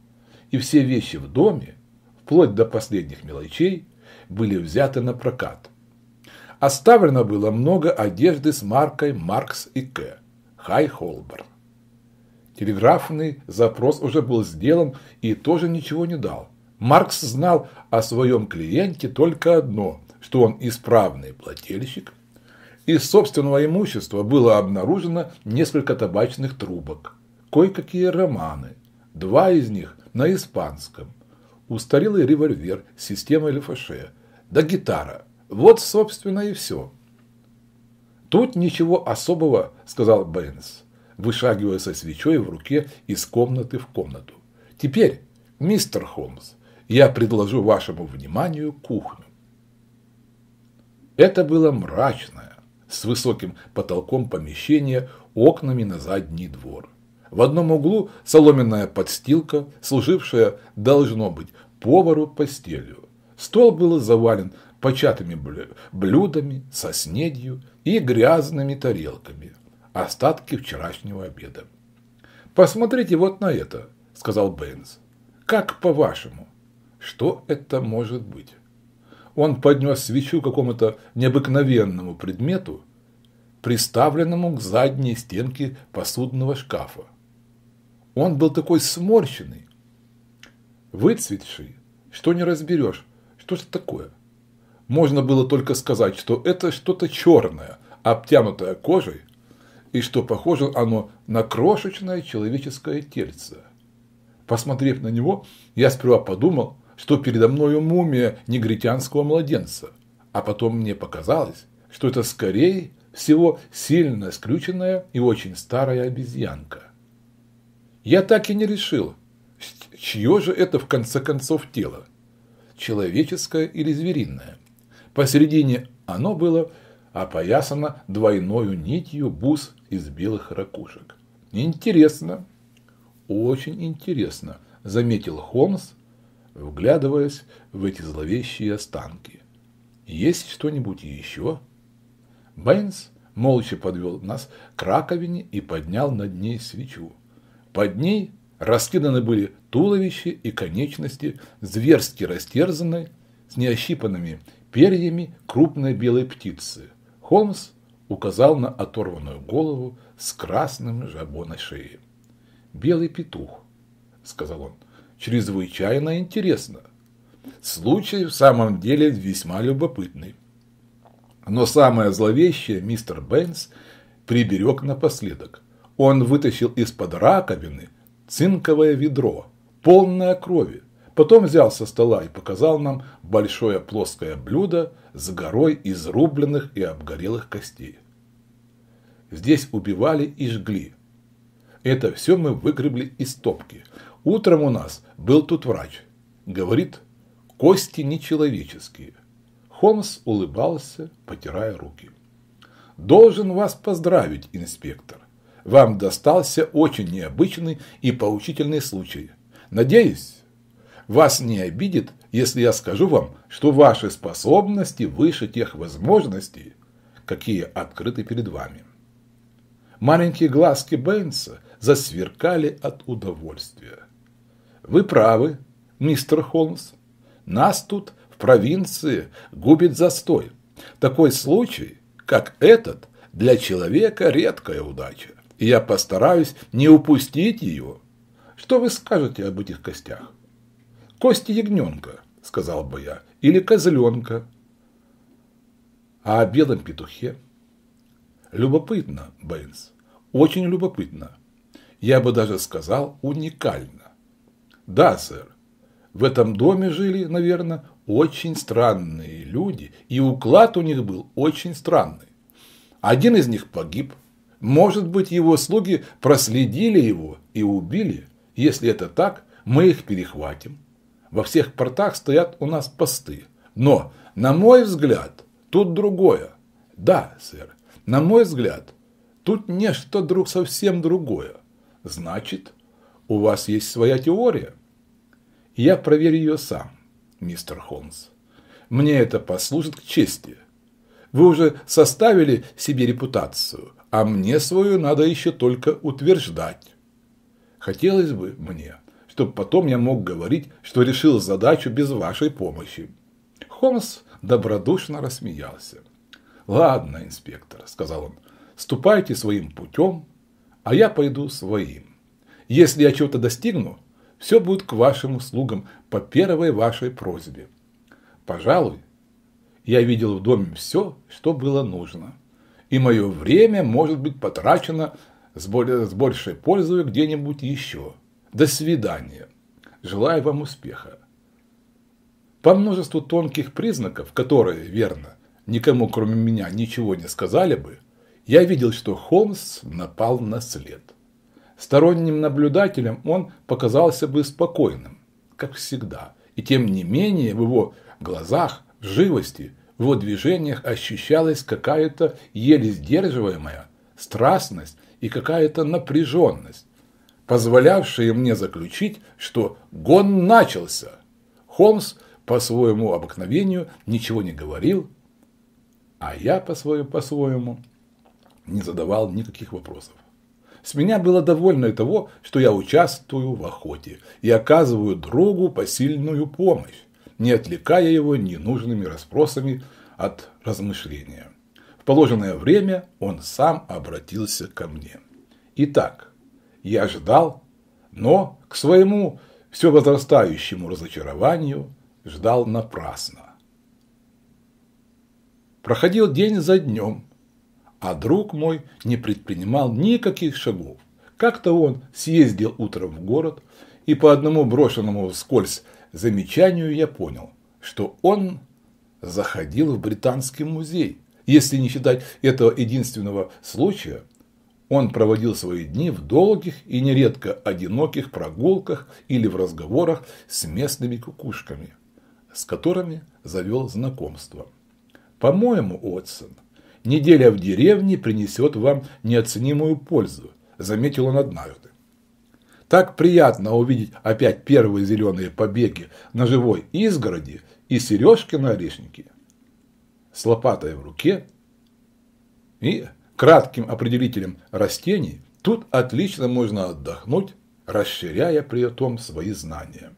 и все вещи в доме, вплоть до последних мелочей, были взяты на прокат. Оставлено было много одежды с маркой «Маркс и К» Хай Холберн. Телеграфный запрос уже был сделан и тоже ничего не дал. Маркс знал о своем клиенте только одно, что он исправный плательщик – из собственного имущества было обнаружено несколько табачных трубок, кое-какие романы, два из них на испанском, устарелый револьвер системы системой Лефаше, да гитара. Вот, собственно, и все. «Тут ничего особого», – сказал Бенс, вышагивая со свечой в руке из комнаты в комнату. «Теперь, мистер Холмс, я предложу вашему вниманию кухню». Это было мрачное, с высоким потолком помещения окнами на задний двор. В одном углу соломенная подстилка, служившая, должно быть, повару постелью. Стол был завален початыми блюдами, со снедью и грязными тарелками. Остатки вчерашнего обеда. «Посмотрите вот на это», — сказал Бэйнс. «Как по-вашему? Что это может быть?» Он поднес свечу какому-то необыкновенному предмету, приставленному к задней стенке посудного шкафа. Он был такой сморщенный, выцветший, что не разберешь, что же такое. Можно было только сказать, что это что-то черное, обтянутое кожей, и что похоже оно на крошечное человеческое тельце. Посмотрев на него, я сперва подумал, что передо мною мумия негритянского младенца, а потом мне показалось, что это скорее всего сильно скрюченная и очень старая обезьянка. Я так и не решил, чье же это в конце концов тело, человеческое или звериное. Посередине оно было опоясано двойною нитью бус из белых ракушек. Интересно, очень интересно, заметил Холмс, вглядываясь в эти зловещие останки. «Есть что-нибудь еще?» Бэйнс молча подвел нас к раковине и поднял над ней свечу. Под ней раскиданы были туловища и конечности, зверски растерзанной, с неощипанными перьями крупной белой птицы. Холмс указал на оторванную голову с красным жабо на шее. «Белый петух», — сказал он чрезвычайно интересно. Случай в самом деле весьма любопытный. Но самое зловещее мистер Бенс, приберег напоследок. Он вытащил из-под раковины цинковое ведро, полное крови. Потом взял со стола и показал нам большое плоское блюдо с горой изрубленных и обгорелых костей. Здесь убивали и жгли. Это все мы выгребли из топки. Утром у нас был тут врач. Говорит, кости нечеловеческие. Холмс улыбался, потирая руки. «Должен вас поздравить, инспектор. Вам достался очень необычный и поучительный случай. Надеюсь, вас не обидит, если я скажу вам, что ваши способности выше тех возможностей, какие открыты перед вами». Маленькие глазки Бэйнса засверкали от удовольствия. Вы правы, мистер Холмс. Нас тут в провинции губит застой. Такой случай, как этот, для человека редкая удача. И я постараюсь не упустить ее. Что вы скажете об этих костях? Кости ягненка, сказал бы я, или козленка. А о белом петухе? Любопытно, Бэйнс, очень любопытно. Я бы даже сказал уникально. Да, сэр. В этом доме жили, наверное, очень странные люди, и уклад у них был очень странный. Один из них погиб. Может быть, его слуги проследили его и убили. Если это так, мы их перехватим. Во всех портах стоят у нас посты. Но, на мой взгляд, тут другое. Да, сэр, на мой взгляд, тут нечто друг совсем другое. Значит, у вас есть своя теория. Я проверю ее сам, мистер Холмс. Мне это послужит к чести. Вы уже составили себе репутацию, а мне свою надо еще только утверждать. Хотелось бы мне, чтобы потом я мог говорить, что решил задачу без вашей помощи. Холмс добродушно рассмеялся. «Ладно, инспектор», – сказал он, – «ступайте своим путем, а я пойду своим». Если я чего-то достигну, все будет к вашим услугам по первой вашей просьбе. Пожалуй, я видел в доме все, что было нужно. И мое время может быть потрачено с, с большей пользой где-нибудь еще. До свидания. Желаю вам успеха. По множеству тонких признаков, которые, верно, никому кроме меня ничего не сказали бы, я видел, что Холмс напал на след. Сторонним наблюдателем он показался бы спокойным, как всегда. И тем не менее в его глазах, в живости, в его движениях ощущалась какая-то еле сдерживаемая страстность и какая-то напряженность, позволявшая мне заключить, что гон начался. Холмс по своему обыкновению ничего не говорил, а я по своему по-своему не задавал никаких вопросов. С меня было довольно и того, что я участвую в охоте и оказываю другу посильную помощь, не отвлекая его ненужными расспросами от размышления. В положенное время он сам обратился ко мне. Итак, я ждал, но к своему все возрастающему разочарованию ждал напрасно. Проходил день за днем, а друг мой не предпринимал никаких шагов. Как-то он съездил утром в город, и по одному брошенному вскользь замечанию я понял, что он заходил в Британский музей. Если не считать этого единственного случая, он проводил свои дни в долгих и нередко одиноких прогулках или в разговорах с местными кукушками, с которыми завел знакомство. По-моему, Отсон, Неделя в деревне принесет вам неоценимую пользу», – заметил он однажды. Так приятно увидеть опять первые зеленые побеги на живой изгороди и сережки на орешнике. С лопатой в руке и кратким определителем растений тут отлично можно отдохнуть, расширяя при этом свои знания.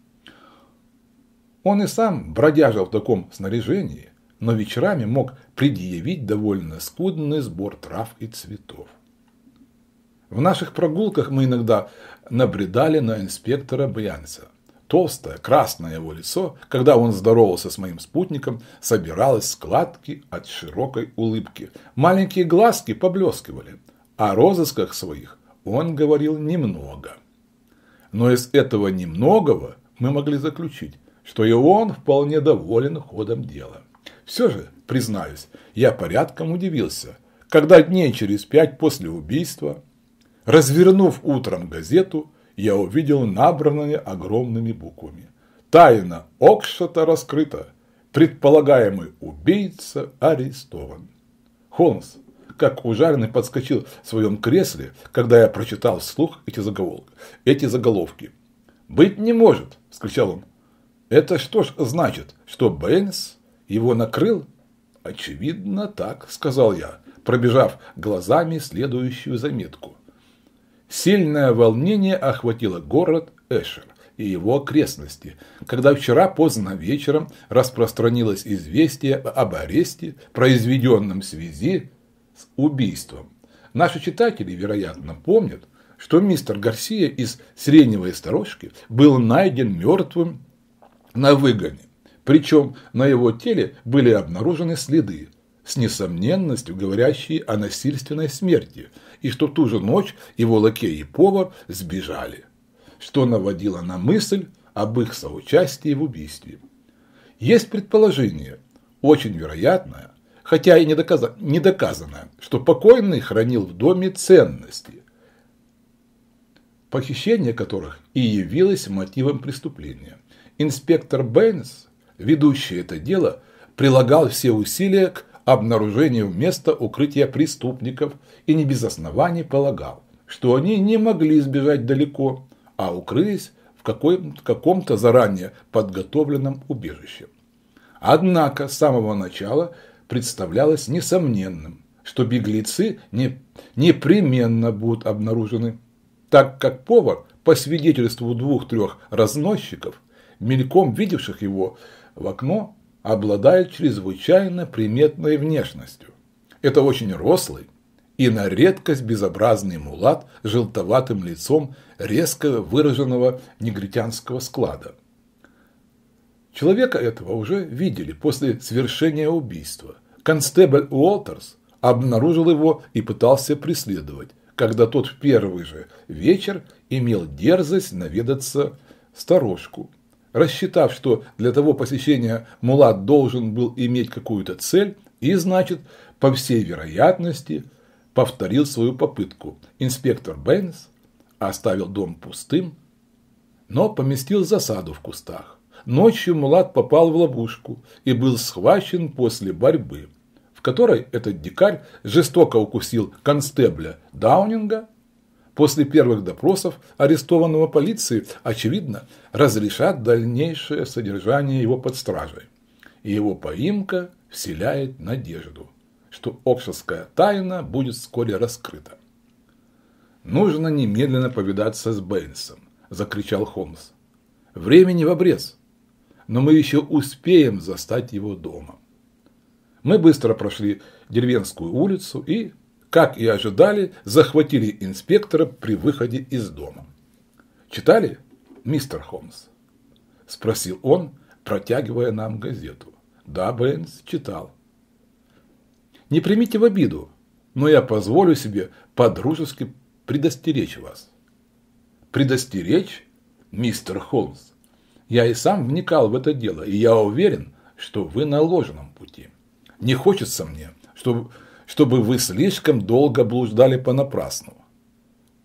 Он и сам, бродяжил в таком снаряжении, но вечерами мог предъявить довольно скудный сбор трав и цветов. В наших прогулках мы иногда набредали на инспектора Бьянца. Толстое, красное его лицо, когда он здоровался с моим спутником, собиралось складки от широкой улыбки. Маленькие глазки поблескивали. О розысках своих он говорил немного. Но из этого немногого мы могли заключить, что и он вполне доволен ходом дела. Все же, признаюсь, я порядком удивился, когда дней через пять после убийства, развернув утром газету, я увидел набранные огромными буквами. Тайна Окшата раскрыта. Предполагаемый убийца арестован. Холмс, как ужаренный, подскочил в своем кресле, когда я прочитал вслух эти заголовки. Эти заголовки. «Быть не может!» – вскричал он. «Это что ж значит, что Бэнкс его накрыл? Очевидно, так, сказал я, пробежав глазами следующую заметку. Сильное волнение охватило город Эшер и его окрестности, когда вчера поздно вечером распространилось известие об аресте, произведенном в связи с убийством. Наши читатели, вероятно, помнят, что мистер Гарсия из Среднего Исторожки был найден мертвым на выгоне. Причем на его теле были обнаружены следы, с несомненностью говорящие о насильственной смерти, и что ту же ночь его лакей и повар сбежали, что наводило на мысль об их соучастии в убийстве. Есть предположение, очень вероятное, хотя и недоказа... недоказанное, что покойный хранил в доме ценности, похищение которых и явилось мотивом преступления. Инспектор Бейнс ведущий это дело, прилагал все усилия к обнаружению места укрытия преступников и не без оснований полагал, что они не могли сбежать далеко, а укрылись в каком-то заранее подготовленном убежище. Однако с самого начала представлялось несомненным, что беглецы не, непременно будут обнаружены, так как повар, по свидетельству двух-трех разносчиков, мельком видевших его, в окно, обладает чрезвычайно приметной внешностью. Это очень рослый и на редкость безобразный мулат с желтоватым лицом резко выраженного негритянского склада. Человека этого уже видели после совершения убийства. Констебль Уолтерс обнаружил его и пытался преследовать, когда тот в первый же вечер имел дерзость наведаться сторожку, рассчитав, что для того посещения Мулат должен был иметь какую-то цель, и, значит, по всей вероятности, повторил свою попытку. Инспектор Беннес оставил дом пустым, но поместил засаду в кустах. Ночью Мулат попал в ловушку и был схвачен после борьбы, в которой этот дикарь жестоко укусил констебля Даунинга После первых допросов арестованного полиции, очевидно, разрешат дальнейшее содержание его под стражей. И его поимка вселяет надежду, что общеская тайна будет вскоре раскрыта. «Нужно немедленно повидаться с Бэйнсом», – закричал Холмс. «Времени в обрез, но мы еще успеем застать его дома». Мы быстро прошли деревенскую улицу и как и ожидали, захватили инспектора при выходе из дома. «Читали, мистер Холмс?» – спросил он, протягивая нам газету. «Да, Бэйнс читал». «Не примите в обиду, но я позволю себе подружески предостеречь вас». «Предостеречь, мистер Холмс? Я и сам вникал в это дело, и я уверен, что вы на ложном пути. Не хочется мне, чтобы чтобы вы слишком долго блуждали понапрасну.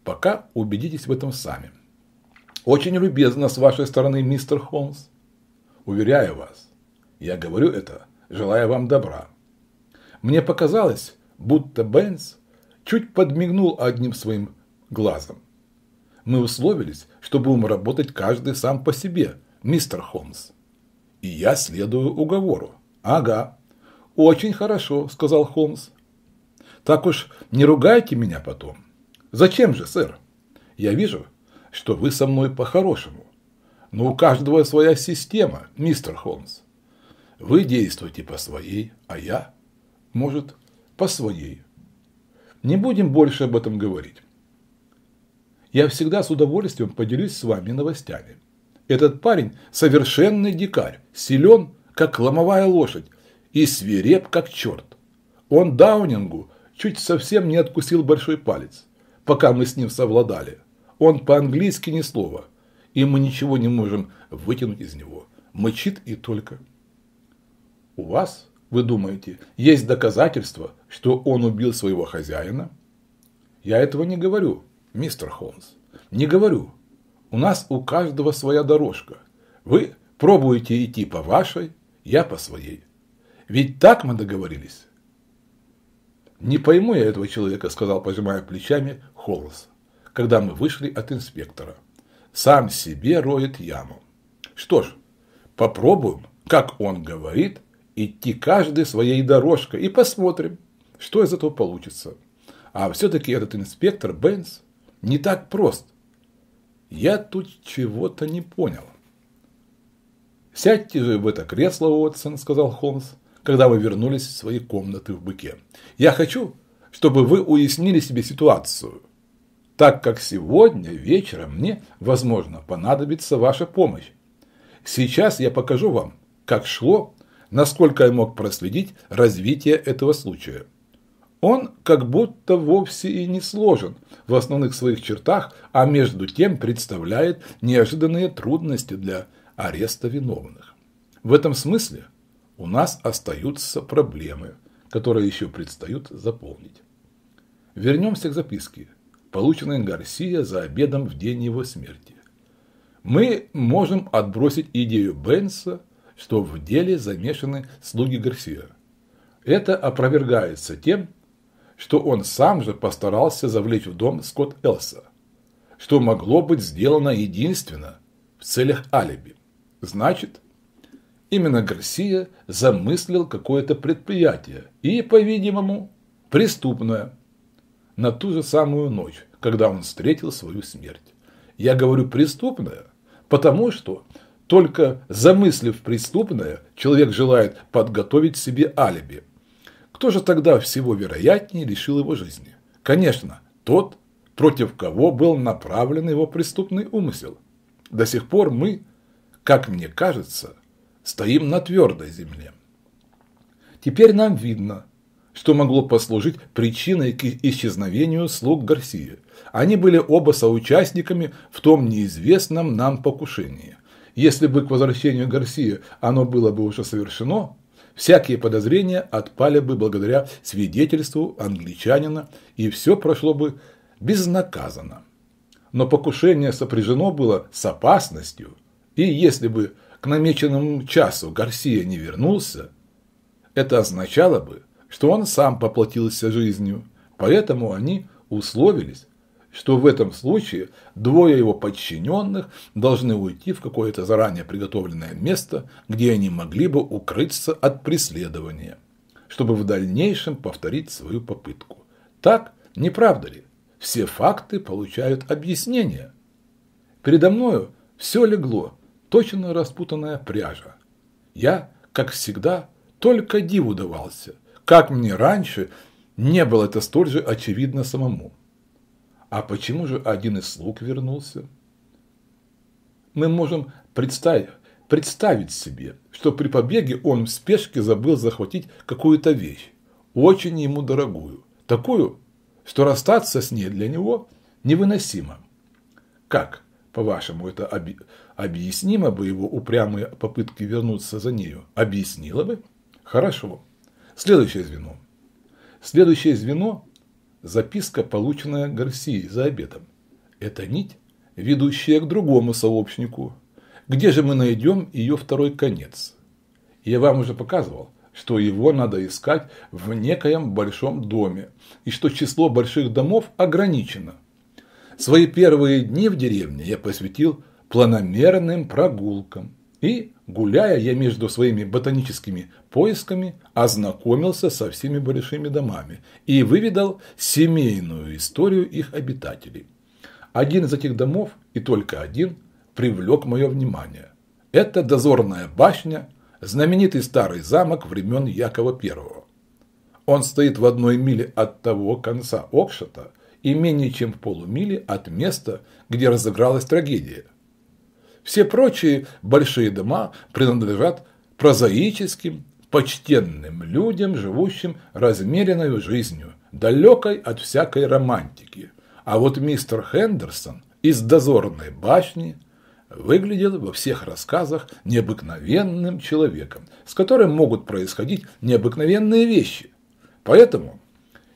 Пока убедитесь в этом сами. Очень любезно с вашей стороны, мистер Холмс. Уверяю вас, я говорю это, желая вам добра. Мне показалось, будто Бенц чуть подмигнул одним своим глазом. Мы условились, что будем работать каждый сам по себе, мистер Холмс. И я следую уговору. Ага. Очень хорошо, сказал Холмс. Так уж не ругайте меня потом. Зачем же, сэр? Я вижу, что вы со мной по-хорошему. Но у каждого своя система, мистер Холмс. Вы действуете по своей, а я, может, по своей. Не будем больше об этом говорить. Я всегда с удовольствием поделюсь с вами новостями. Этот парень совершенный дикарь, силен, как ломовая лошадь, и свиреп, как черт. Он Даунингу чуть совсем не откусил большой палец, пока мы с ним совладали. Он по-английски ни слова, и мы ничего не можем вытянуть из него. Мычит и только. У вас, вы думаете, есть доказательства, что он убил своего хозяина? Я этого не говорю, мистер Холмс. Не говорю. У нас у каждого своя дорожка. Вы пробуете идти по вашей, я по своей. Ведь так мы договорились. «Не пойму я этого человека», – сказал, пожимая плечами, Холос, когда мы вышли от инспектора. «Сам себе роет яму. Что ж, попробуем, как он говорит, идти каждый своей дорожкой и посмотрим, что из этого получится. А все-таки этот инспектор Бенц не так прост. Я тут чего-то не понял». «Сядьте же в это кресло, Уотсон», – сказал Холмс когда вы вернулись в свои комнаты в быке. Я хочу, чтобы вы уяснили себе ситуацию, так как сегодня вечером мне, возможно, понадобится ваша помощь. Сейчас я покажу вам, как шло, насколько я мог проследить развитие этого случая. Он как будто вовсе и не сложен в основных своих чертах, а между тем представляет неожиданные трудности для ареста виновных. В этом смысле – у нас остаются проблемы, которые еще предстоит заполнить. Вернемся к записке, полученной Гарсия за обедом в день его смерти. Мы можем отбросить идею Бенса, что в деле замешаны слуги Гарсия. Это опровергается тем, что он сам же постарался завлечь в дом Скотт Элса, что могло быть сделано единственно в целях алиби. Значит, Именно Гарсия замыслил какое-то предприятие, и, по-видимому, преступное, на ту же самую ночь, когда он встретил свою смерть. Я говорю преступное, потому что только замыслив преступное, человек желает подготовить себе алиби. Кто же тогда всего вероятнее лишил его жизни? Конечно, тот, против кого был направлен его преступный умысел. До сих пор мы, как мне кажется, стоим на твердой земле. Теперь нам видно, что могло послужить причиной к исчезновению слуг Гарсии. Они были оба соучастниками в том неизвестном нам покушении. Если бы к возвращению Гарсии оно было бы уже совершено, всякие подозрения отпали бы благодаря свидетельству англичанина, и все прошло бы безнаказанно. Но покушение сопряжено было с опасностью, и если бы к намеченному часу Гарсия не вернулся, это означало бы, что он сам поплатился жизнью, поэтому они условились, что в этом случае двое его подчиненных должны уйти в какое-то заранее приготовленное место, где они могли бы укрыться от преследования, чтобы в дальнейшем повторить свою попытку. Так, не правда ли? Все факты получают объяснение. Передо мною все легло точно распутанная пряжа. Я, как всегда, только диву давался, как мне раньше не было это столь же очевидно самому. А почему же один из слуг вернулся? Мы можем представить, представить себе, что при побеге он в спешке забыл захватить какую-то вещь, очень ему дорогую, такую, что расстаться с ней для него невыносимо. Как? По-вашему, это оби... объяснимо бы его упрямые попытки вернуться за нею? Объяснило бы? Хорошо. Следующее звено. Следующее звено – записка, полученная Гарсией за обедом. Это нить, ведущая к другому сообщнику. Где же мы найдем ее второй конец? Я вам уже показывал, что его надо искать в некоем большом доме, и что число больших домов ограничено. Свои первые дни в деревне я посвятил планомерным прогулкам. И, гуляя, я между своими ботаническими поисками ознакомился со всеми большими домами и выведал семейную историю их обитателей. Один из этих домов, и только один, привлек мое внимание. Это дозорная башня, знаменитый старый замок времен Якова I. Он стоит в одной миле от того конца Окшата, и менее чем в полумиле от места, где разыгралась трагедия. Все прочие большие дома принадлежат прозаическим, почтенным людям, живущим размеренной жизнью, далекой от всякой романтики. А вот мистер Хендерсон из «Дозорной башни» выглядел во всех рассказах необыкновенным человеком, с которым могут происходить необыкновенные вещи. Поэтому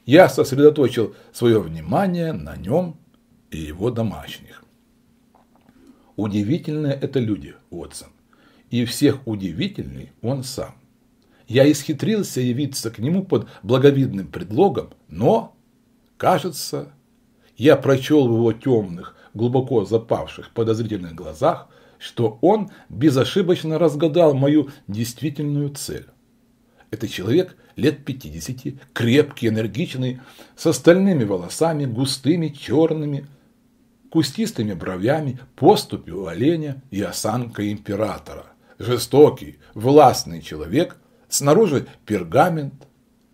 я сосредоточил свое внимание на нем и его домашних. Удивительные это люди, Уотсон. И всех удивительней он сам. Я исхитрился явиться к нему под благовидным предлогом, но, кажется, я прочел в его темных, глубоко запавших подозрительных глазах, что он безошибочно разгадал мою действительную цель. Это человек лет 50, крепкий, энергичный, с остальными волосами, густыми, черными, кустистыми бровями, поступью оленя и осанкой императора. Жестокий, властный человек, снаружи пергамент,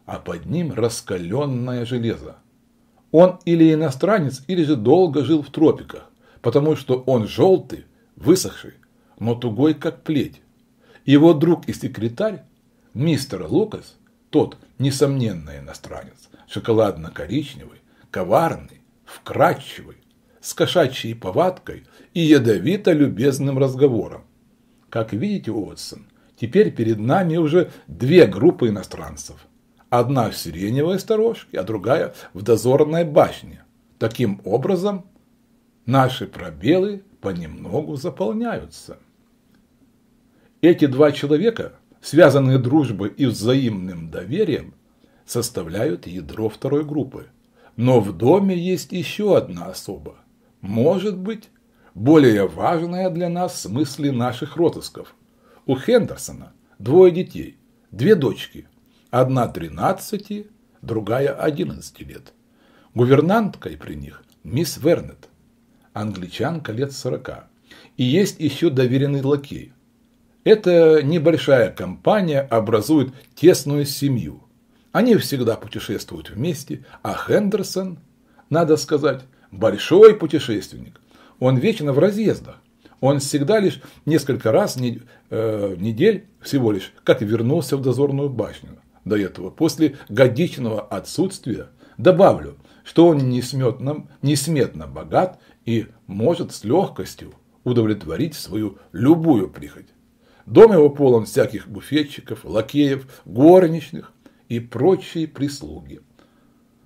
а под ним раскаленное железо. Он или иностранец, или же долго жил в тропиках, потому что он желтый, высохший, но тугой, как плеть. Его друг и секретарь Мистер Лукас, тот несомненно иностранец, шоколадно-коричневый, коварный, вкрадчивый, с кошачьей повадкой и ядовито любезным разговором. Как видите, Уотсон, теперь перед нами уже две группы иностранцев. Одна в сиреневой сторожке, а другая в дозорной башне. Таким образом, наши пробелы понемногу заполняются. Эти два человека – связанные дружбой и взаимным доверием, составляют ядро второй группы. Но в доме есть еще одна особа. Может быть, более важная для нас в смысле наших розысков. У Хендерсона двое детей, две дочки, одна 13, другая 11 лет. Гувернанткой при них мисс Вернет, англичанка лет 40. И есть еще доверенный лакей – эта небольшая компания образует тесную семью. Они всегда путешествуют вместе, а Хендерсон, надо сказать, большой путешественник. Он вечно в разъездах. Он всегда лишь несколько раз в э, недель всего лишь, как вернулся в дозорную башню. До этого, после годичного отсутствия, добавлю, что он несметно, несметно богат и может с легкостью удовлетворить свою любую прихоть. Дом его полон всяких буфетчиков, лакеев, горничных и прочие прислуги.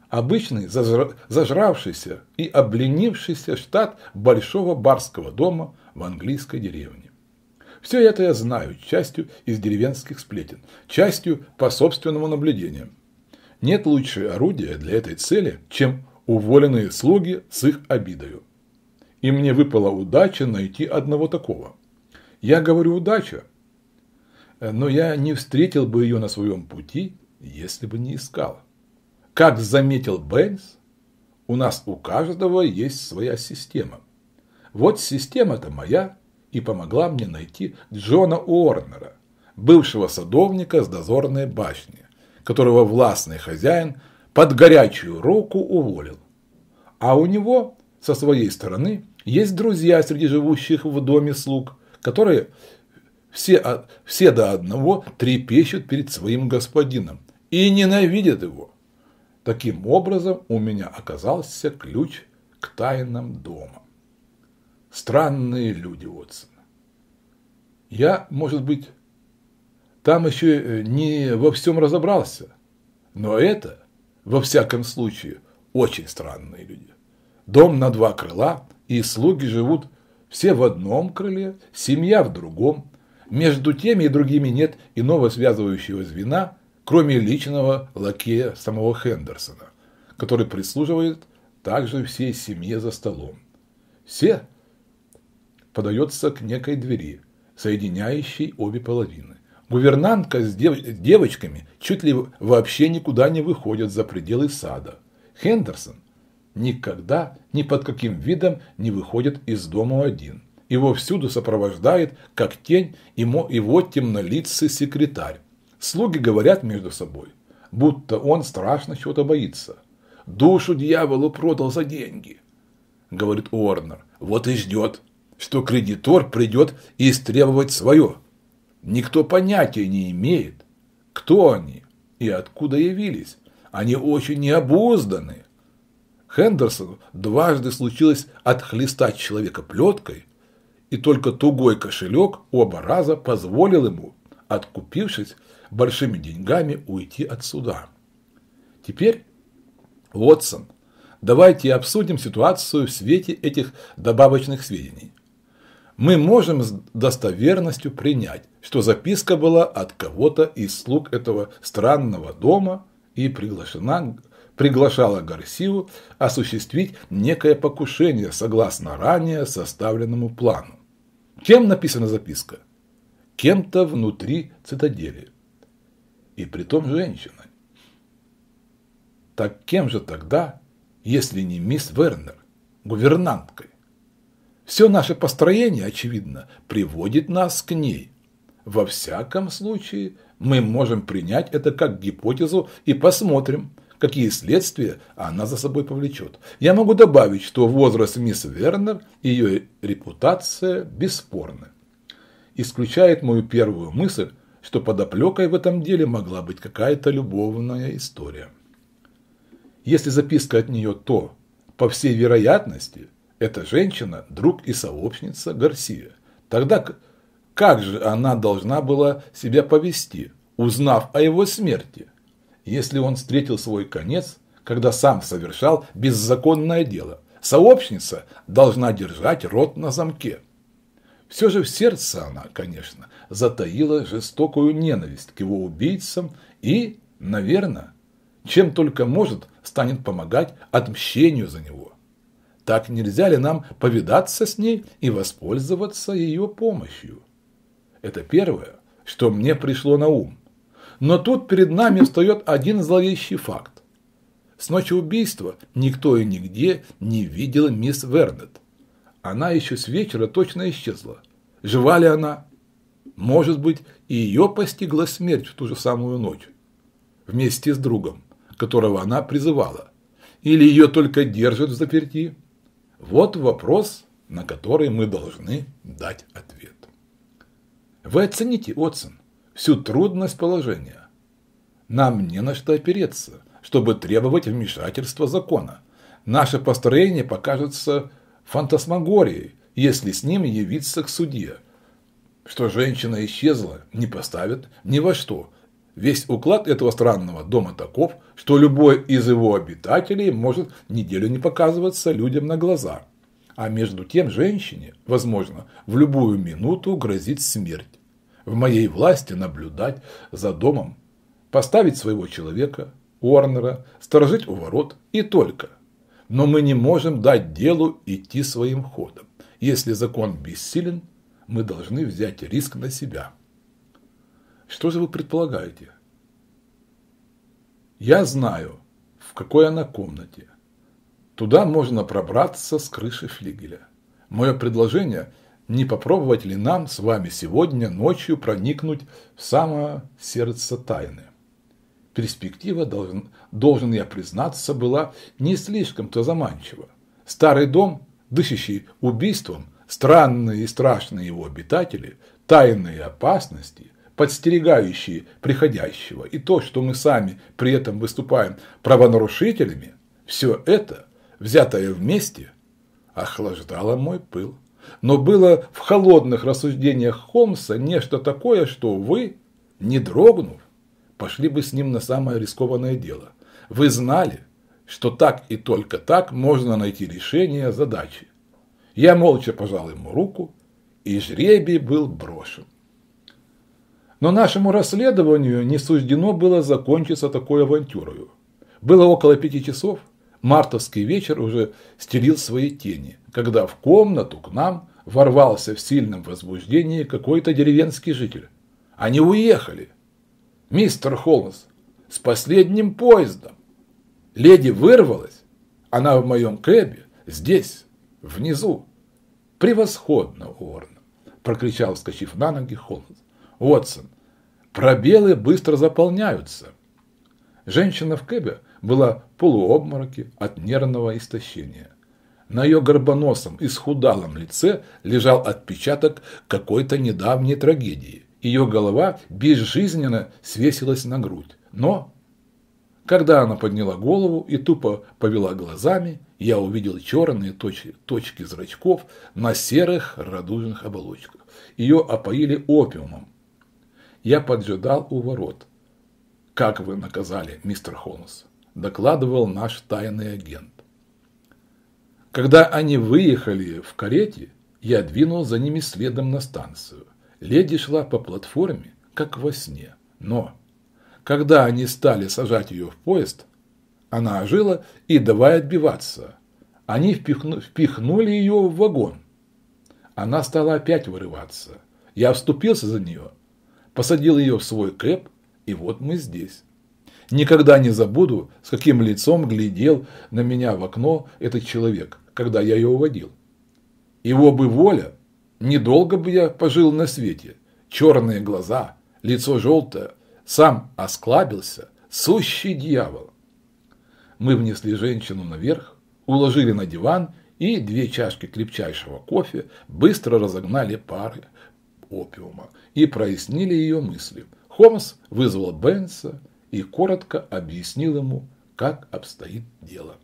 Обычный зажра... зажравшийся и обленившийся штат большого барского дома в английской деревне. Все это я знаю, частью из деревенских сплетен, частью по собственному наблюдению. Нет лучшего орудия для этой цели, чем уволенные слуги с их обидою. И мне выпала удача найти одного такого. Я говорю «удача», Э, но я не встретил бы ее на своем пути, если бы не искал. Как заметил Бенс, у нас у каждого есть своя система. Вот система-то моя и помогла мне найти Джона Уорнера, бывшего садовника с дозорной башни, которого властный хозяин под горячую руку уволил. А у него, со своей стороны, есть друзья среди живущих в доме слуг, которые все, все до одного трепещут перед своим господином и ненавидят его. Таким образом у меня оказался ключ к тайнам дома. Странные люди, Уотсон. Я, может быть, там еще э, не во всем разобрался, но это, во всяком случае, очень странные люди. Дом на два крыла, и слуги живут все в одном крыле, семья в другом, между теми и другими нет иного связывающего звена, кроме личного лакея самого Хендерсона, который прислуживает также всей семье за столом. Все подается к некой двери, соединяющей обе половины. Гувернантка с девочками чуть ли вообще никуда не выходят за пределы сада. Хендерсон никогда ни под каким видом не выходит из дома один – его всюду сопровождает, как тень, его темнолицый секретарь. Слуги говорят между собой, будто он страшно чего-то боится. «Душу дьяволу продал за деньги», – говорит Уорнер. «Вот и ждет, что кредитор придет и истребовать свое. Никто понятия не имеет, кто они и откуда явились. Они очень необузданы». Хендерсону дважды случилось отхлестать человека плеткой – и только тугой кошелек оба раза позволил ему, откупившись большими деньгами, уйти от суда. Теперь, Уотсон, давайте обсудим ситуацию в свете этих добавочных сведений. Мы можем с достоверностью принять, что записка была от кого-то из слуг этого странного дома и приглашена приглашала Гарсию осуществить некое покушение согласно ранее составленному плану. Кем написана записка? Кем-то внутри цитадели. И при том женщиной. Так кем же тогда, если не мисс Вернер, гувернанткой? Все наше построение, очевидно, приводит нас к ней. Во всяком случае, мы можем принять это как гипотезу и посмотрим – какие следствия она за собой повлечет. Я могу добавить, что возраст мисс Вернер и ее репутация бесспорны. Исключает мою первую мысль, что под оплекой в этом деле могла быть какая-то любовная история. Если записка от нее то, по всей вероятности, эта женщина – друг и сообщница Гарсия. Тогда как же она должна была себя повести, узнав о его смерти? если он встретил свой конец, когда сам совершал беззаконное дело. Сообщница должна держать рот на замке. Все же в сердце она, конечно, затаила жестокую ненависть к его убийцам и, наверное, чем только может, станет помогать отмщению за него. Так нельзя ли нам повидаться с ней и воспользоваться ее помощью? Это первое, что мне пришло на ум – но тут перед нами встает один зловещий факт. С ночи убийства никто и нигде не видел мисс Вернет. Она еще с вечера точно исчезла. Жива ли она? Может быть, и ее постигла смерть в ту же самую ночь. Вместе с другом, которого она призывала. Или ее только держат в заперти? Вот вопрос, на который мы должны дать ответ. Вы оцените, Отсон, всю трудность положения. Нам не на что опереться, чтобы требовать вмешательства закона. Наше построение покажется фантасмагорией, если с ним явиться к судье. Что женщина исчезла, не поставит ни во что. Весь уклад этого странного дома таков, что любой из его обитателей может неделю не показываться людям на глаза. А между тем женщине, возможно, в любую минуту грозит смерть в моей власти наблюдать за домом, поставить своего человека, Уорнера, сторожить у ворот и только. Но мы не можем дать делу идти своим ходом. Если закон бессилен, мы должны взять риск на себя. Что же вы предполагаете? Я знаю, в какой она комнате. Туда можно пробраться с крыши флигеля. Мое предложение – не попробовать ли нам с вами сегодня ночью проникнуть в самое сердце тайны. Перспектива, должен, должен я признаться, была не слишком-то заманчива. Старый дом, дышащий убийством, странные и страшные его обитатели, тайные опасности, подстерегающие приходящего, и то, что мы сами при этом выступаем правонарушителями, все это, взятое вместе, охлаждало мой пыл но было в холодных рассуждениях Холмса нечто такое, что вы, не дрогнув, пошли бы с ним на самое рискованное дело. Вы знали, что так и только так можно найти решение задачи. Я молча пожал ему руку, и жребий был брошен. Но нашему расследованию не суждено было закончиться такой авантюрою. Было около пяти часов – Мартовский вечер уже стерил свои тени, когда в комнату к нам ворвался в сильном возбуждении какой-то деревенский житель. Они уехали. Мистер Холмс, с последним поездом. Леди вырвалась. Она в моем кэбе, здесь, внизу. Превосходно, уорн, прокричал, вскочив на ноги Холмс. Уотсон, пробелы быстро заполняются. Женщина в кэбе была полуобмороке от нервного истощения. На ее горбоносом и схудалом лице лежал отпечаток какой-то недавней трагедии. Ее голова безжизненно свесилась на грудь. Но, когда она подняла голову и тупо повела глазами, я увидел черные точки, точки зрачков на серых радужных оболочках. Ее опоили опиумом. Я поджидал у ворот. «Как вы наказали, мистер Холмс?» докладывал наш тайный агент. Когда они выехали в карете, я двинул за ними следом на станцию. Леди шла по платформе, как во сне. Но, когда они стали сажать ее в поезд, она ожила и давая отбиваться. Они впихну, впихнули ее в вагон. Она стала опять вырываться. Я вступился за нее, посадил ее в свой кэп, и вот мы здесь. Никогда не забуду, с каким лицом глядел на меня в окно этот человек, когда я ее уводил. Его бы воля, недолго бы я пожил на свете. Черные глаза, лицо желтое, сам осклабился, сущий дьявол. Мы внесли женщину наверх, уложили на диван и две чашки крепчайшего кофе быстро разогнали пары опиума и прояснили ее мысли. Холмс вызвал Бенса, и коротко объяснил ему, как обстоит дело.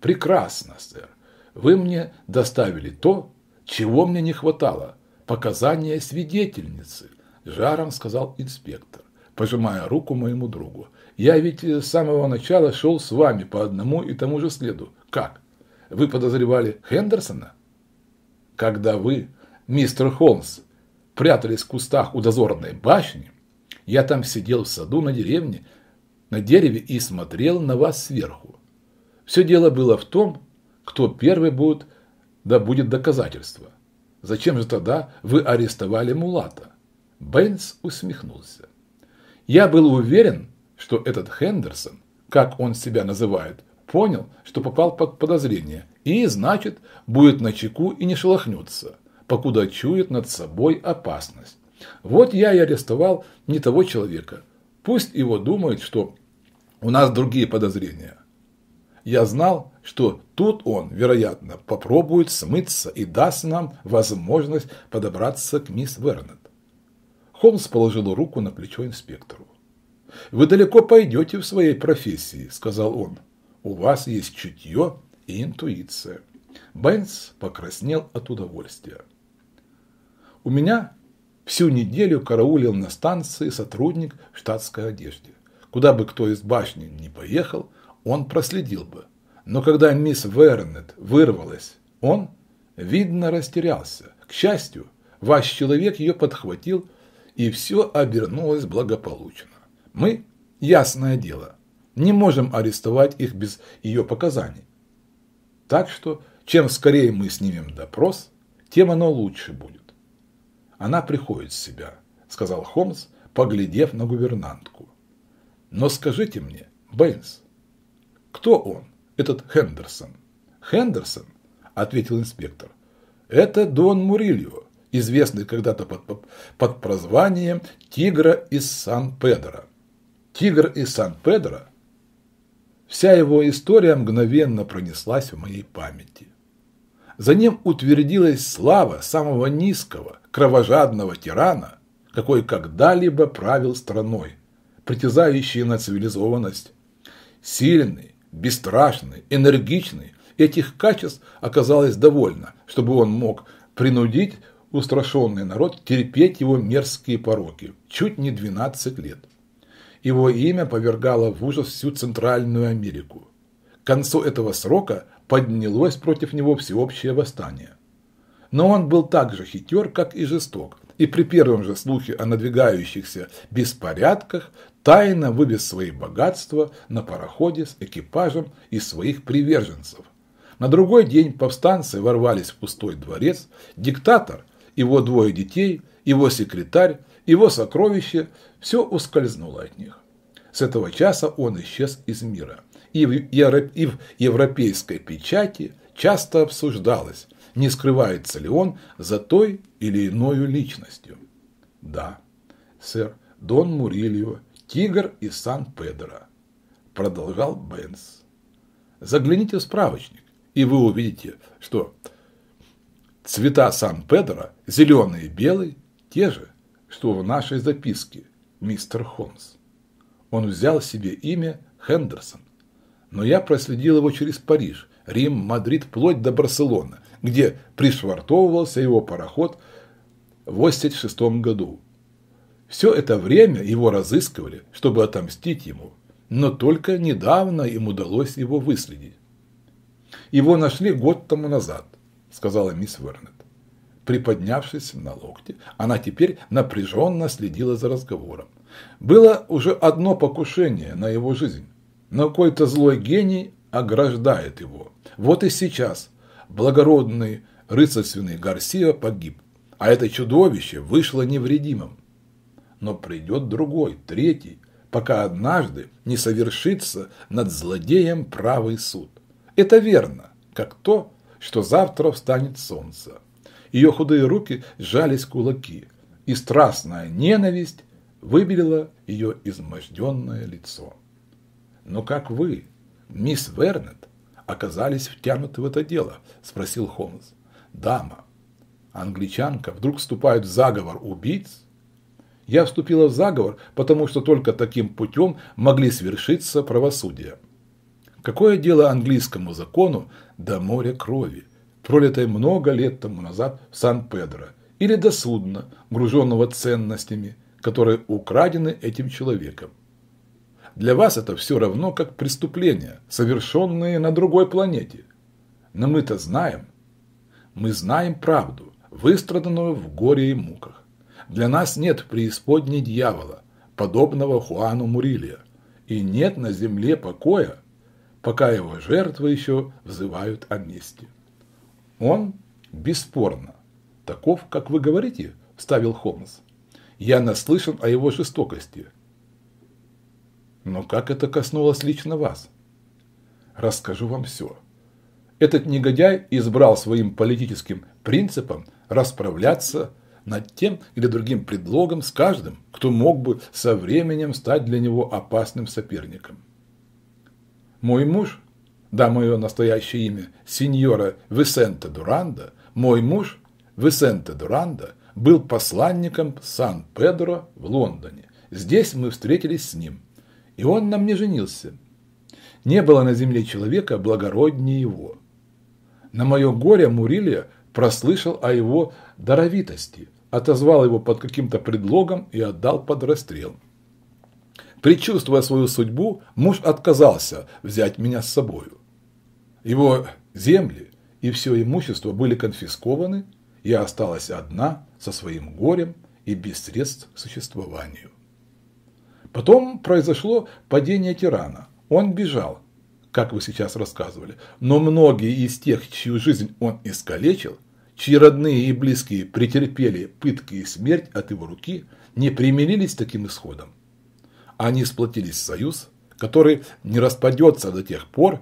«Прекрасно, сэр. Вы мне доставили то, чего мне не хватало – показания свидетельницы», – жаром сказал инспектор, пожимая руку моему другу. «Я ведь с самого начала шел с вами по одному и тому же следу. Как? Вы подозревали Хендерсона?» «Когда вы, мистер Холмс, прятались в кустах у дозорной башни», я там сидел в саду на деревне, на дереве и смотрел на вас сверху. Все дело было в том, кто первый будет, да будет доказательство. Зачем же тогда вы арестовали Мулата? Бэйнс усмехнулся. Я был уверен, что этот Хендерсон, как он себя называет, понял, что попал под подозрение и, значит, будет на чеку и не шелохнется, покуда чует над собой опасность. Вот я и арестовал не того человека. Пусть его думают, что у нас другие подозрения. Я знал, что тут он, вероятно, попробует смыться и даст нам возможность подобраться к мисс Вернет. Холмс положил руку на плечо инспектору. «Вы далеко пойдете в своей профессии», – сказал он. «У вас есть чутье и интуиция». Бенц покраснел от удовольствия. «У меня Всю неделю караулил на станции сотрудник в штатской одежде. Куда бы кто из башни не поехал, он проследил бы. Но когда мисс Вернет вырвалась, он, видно, растерялся. К счастью, ваш человек ее подхватил, и все обернулось благополучно. Мы, ясное дело, не можем арестовать их без ее показаний. Так что, чем скорее мы снимем допрос, тем оно лучше будет. Она приходит в себя, сказал Холмс, поглядев на гувернантку. Но скажите мне, Бэйнс, кто он, этот Хендерсон? Хендерсон, ответил инспектор, это Дон Мурильо, известный когда-то под, под, прозванием «Тигра из Сан-Педро». «Тигр из Сан-Педро» Вся его история мгновенно пронеслась в моей памяти. За ним утвердилась слава самого низкого, кровожадного тирана, какой когда-либо правил страной, притязающий на цивилизованность. Сильный, бесстрашный, энергичный, этих качеств оказалось довольно, чтобы он мог принудить устрашенный народ терпеть его мерзкие пороки чуть не 12 лет. Его имя повергало в ужас всю Центральную Америку. К концу этого срока поднялось против него всеобщее восстание. Но он был так же хитер, как и жесток, и при первом же слухе о надвигающихся беспорядках тайно вывез свои богатства на пароходе с экипажем и своих приверженцев. На другой день повстанцы ворвались в пустой дворец, диктатор, его двое детей, его секретарь, его сокровище – все ускользнуло от них. С этого часа он исчез из мира – и в, и в европейской печати часто обсуждалось, не скрывается ли он за той или иной личностью. Да, сэр Дон Мурильо, тигр из Сан-Педро, продолжал Бенс. Загляните в справочник, и вы увидите, что цвета Сан-Педро, зеленый и белый, те же, что в нашей записке, мистер Холмс. Он взял себе имя Хендерсон но я проследил его через Париж, Рим, Мадрид, вплоть до Барселоны, где пришвартовывался его пароход в 86 году. Все это время его разыскивали, чтобы отомстить ему, но только недавно им удалось его выследить. «Его нашли год тому назад», – сказала мисс Вернет. Приподнявшись на локте, она теперь напряженно следила за разговором. Было уже одно покушение на его жизнь но какой-то злой гений ограждает его. Вот и сейчас благородный рыцарственный Гарсия погиб, а это чудовище вышло невредимым. Но придет другой, третий, пока однажды не совершится над злодеем правый суд. Это верно, как то, что завтра встанет солнце. Ее худые руки сжались кулаки, и страстная ненависть выбелила ее изможденное лицо. Но как вы, мисс Вернет, оказались втянуты в это дело?» – спросил Холмс. «Дама, англичанка, вдруг вступает в заговор убийц?» «Я вступила в заговор, потому что только таким путем могли свершиться правосудие». Какое дело английскому закону до моря крови, пролитой много лет тому назад в Сан-Педро, или до судна, груженного ценностями, которые украдены этим человеком? Для вас это все равно, как преступления, совершенные на другой планете. Но мы-то знаем. Мы знаем правду, выстраданную в горе и муках. Для нас нет преисподней дьявола, подобного Хуану Мурилья, и нет на земле покоя, пока его жертвы еще взывают о мести. Он, бесспорно, таков, как вы говорите, – вставил Холмс. Я наслышан о его жестокости – но как это коснулось лично вас? Расскажу вам все. Этот негодяй избрал своим политическим принципом расправляться над тем или другим предлогом с каждым, кто мог бы со временем стать для него опасным соперником. Мой муж, да, мое настоящее имя, сеньора Висенте Дуранда, мой муж, Висенте Дуранда, был посланником Сан-Педро в Лондоне. Здесь мы встретились с ним – и он на мне женился. Не было на земле человека благороднее его. На мое горе Мурилья прослышал о его даровитости, отозвал его под каким-то предлогом и отдал под расстрел. Причувствуя свою судьбу, муж отказался взять меня с собою. Его земли и все имущество были конфискованы, я осталась одна со своим горем и без средств к существованию. Потом произошло падение тирана. Он бежал, как вы сейчас рассказывали. Но многие из тех, чью жизнь он искалечил, чьи родные и близкие претерпели пытки и смерть от его руки, не примирились таким исходом. Они сплотились в союз, который не распадется до тех пор,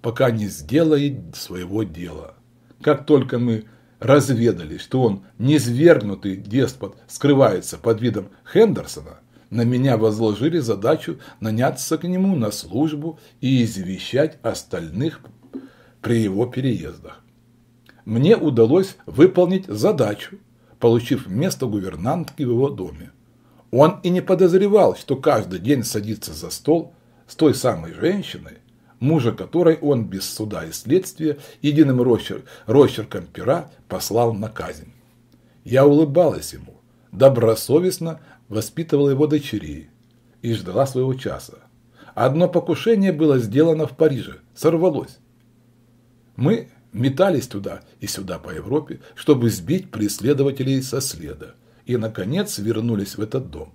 пока не сделает своего дела. Как только мы разведали, что он, низвергнутый деспот, скрывается под видом Хендерсона – на меня возложили задачу наняться к нему на службу и извещать остальных при его переездах. Мне удалось выполнить задачу, получив место гувернантки в его доме. Он и не подозревал, что каждый день садится за стол с той самой женщиной, мужа которой он без суда и следствия единым росчер, росчерком пера послал на казнь. Я улыбалась ему, добросовестно воспитывала его дочерей и ждала своего часа. Одно покушение было сделано в Париже, сорвалось. Мы метались туда и сюда по Европе, чтобы сбить преследователей со следа, и, наконец, вернулись в этот дом,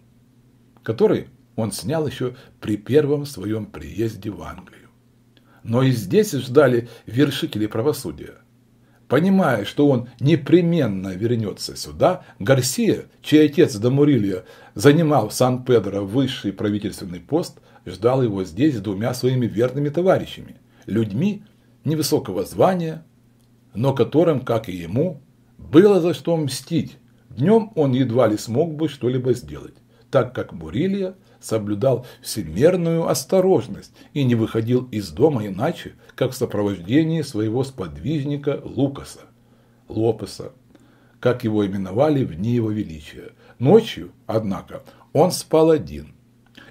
который он снял еще при первом своем приезде в Англию. Но и здесь ждали вершители правосудия. Понимая, что он непременно вернется сюда, Гарсия, чей отец Дамурилья занимал в Сан-Педро высший правительственный пост, ждал его здесь с двумя своими верными товарищами, людьми невысокого звания, но которым, как и ему, было за что мстить. Днем он едва ли смог бы что-либо сделать, так как Мурилья соблюдал всемерную осторожность и не выходил из дома иначе, как в сопровождении своего сподвижника Лукаса, Лопеса, как его именовали в дни его величия. Ночью, однако, он спал один,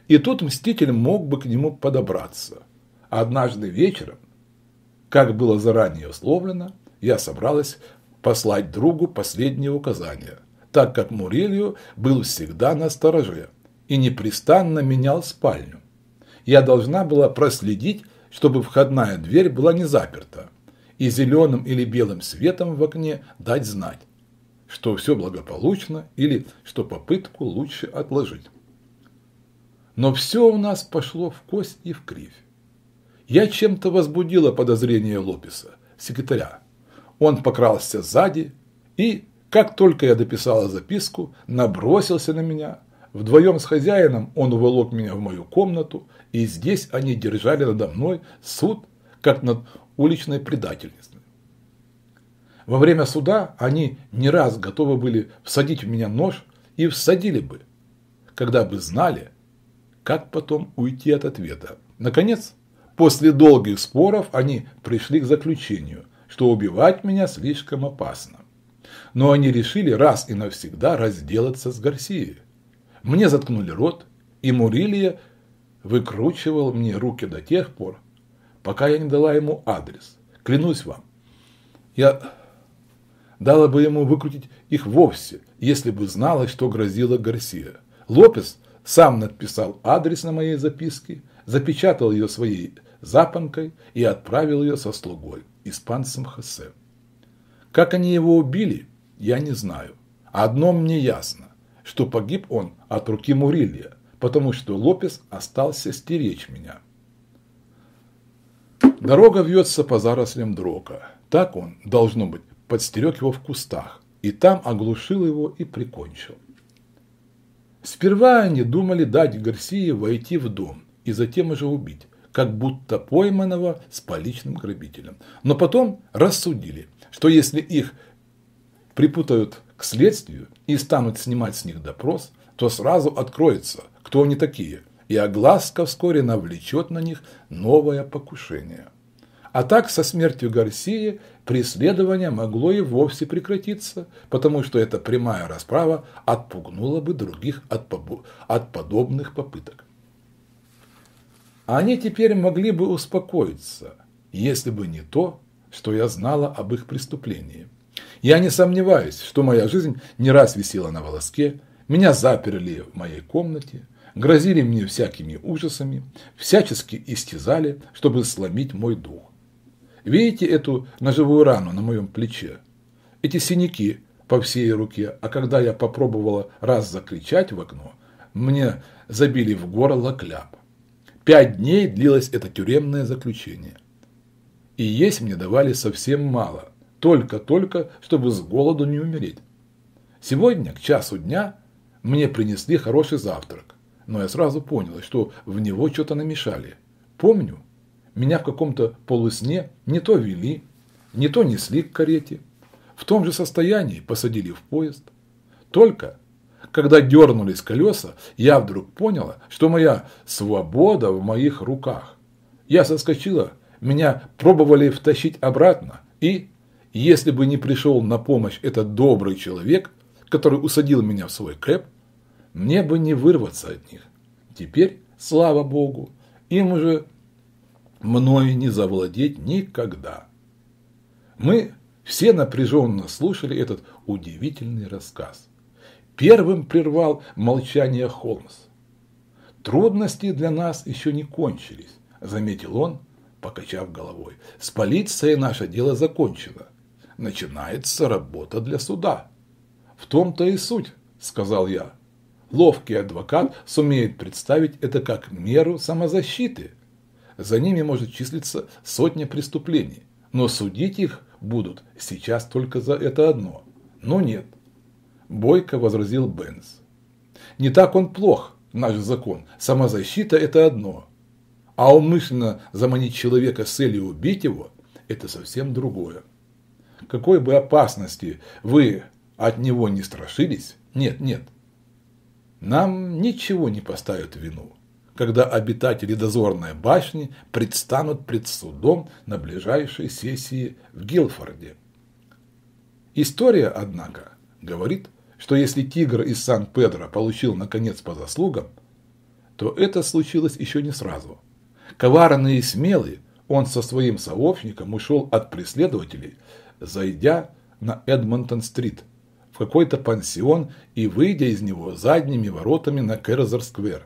и тут мститель мог бы к нему подобраться. Однажды вечером, как было заранее условлено, я собралась послать другу последнее указание, так как Мурилью был всегда на стороже и непрестанно менял спальню. Я должна была проследить, чтобы входная дверь была не заперта, и зеленым или белым светом в окне дать знать, что все благополучно или что попытку лучше отложить. Но все у нас пошло в кость и в кривь. Я чем-то возбудила подозрение Лопеса, секретаря. Он покрался сзади и, как только я дописала записку, набросился на меня, Вдвоем с хозяином он уволок меня в мою комнату, и здесь они держали надо мной суд, как над уличной предательницей. Во время суда они не раз готовы были всадить в меня нож и всадили бы, когда бы знали, как потом уйти от ответа. Наконец, после долгих споров они пришли к заключению, что убивать меня слишком опасно. Но они решили раз и навсегда разделаться с Гарсией. Мне заткнули рот, и Мурилья выкручивал мне руки до тех пор, пока я не дала ему адрес. Клянусь вам, я дала бы ему выкрутить их вовсе, если бы знала, что грозила Гарсия. Лопес сам написал адрес на моей записке, запечатал ее своей запонкой и отправил ее со слугой, испанцем Хосе. Как они его убили, я не знаю. Одно мне ясно, что погиб он от руки Мурилья, потому что Лопес остался стеречь меня. Дорога вьется по зарослям дрока. Так он, должно быть, подстерег его в кустах, и там оглушил его и прикончил. Сперва они думали дать Гарсии войти в дом и затем уже убить, как будто пойманного с поличным грабителем. Но потом рассудили, что если их припутают к следствию и станут снимать с них допрос – то сразу откроется, кто они такие, и огласка вскоре навлечет на них новое покушение. А так, со смертью Гарсии преследование могло и вовсе прекратиться, потому что эта прямая расправа отпугнула бы других от, побо... от подобных попыток. Они теперь могли бы успокоиться, если бы не то, что я знала об их преступлении. Я не сомневаюсь, что моя жизнь не раз висела на волоске, меня заперли в моей комнате, грозили мне всякими ужасами, всячески истязали, чтобы сломить мой дух. Видите эту ножевую рану на моем плече? Эти синяки по всей руке, а когда я попробовала раз закричать в окно, мне забили в горло кляп. Пять дней длилось это тюремное заключение. И есть мне давали совсем мало, только-только, чтобы с голоду не умереть. Сегодня, к часу дня, мне принесли хороший завтрак, но я сразу понял, что в него что-то намешали. Помню, меня в каком-то полусне не то вели, не то несли к карете. В том же состоянии посадили в поезд. Только, когда дернулись колеса, я вдруг поняла, что моя свобода в моих руках. Я соскочила, меня пробовали втащить обратно, и, если бы не пришел на помощь этот добрый человек, который усадил меня в свой кэп, мне бы не вырваться от них. Теперь, слава богу, им уже мною не завладеть никогда. Мы все напряженно слушали этот удивительный рассказ. Первым прервал молчание Холмс. «Трудности для нас еще не кончились», – заметил он, покачав головой. «С полицией наше дело закончено. Начинается работа для суда». «В том-то и суть», – сказал я. Ловкий адвокат сумеет представить это как меру самозащиты. За ними может числиться сотня преступлений, но судить их будут сейчас только за это одно. Но нет. Бойко возразил Бенс. Не так он плох, наш закон. Самозащита – это одно. А умышленно заманить человека с целью убить его – это совсем другое. Какой бы опасности вы от него не страшились, нет, нет, нам ничего не поставят вину, когда обитатели дозорной башни предстанут пред судом на ближайшей сессии в Гилфорде. История, однако, говорит, что если тигр из Сан-Педро получил наконец по заслугам, то это случилось еще не сразу. Коварный и смелый, он со своим сообщником ушел от преследователей, зайдя на Эдмонтон-стрит – в какой-то пансион и выйдя из него задними воротами на Кэрзер-сквер.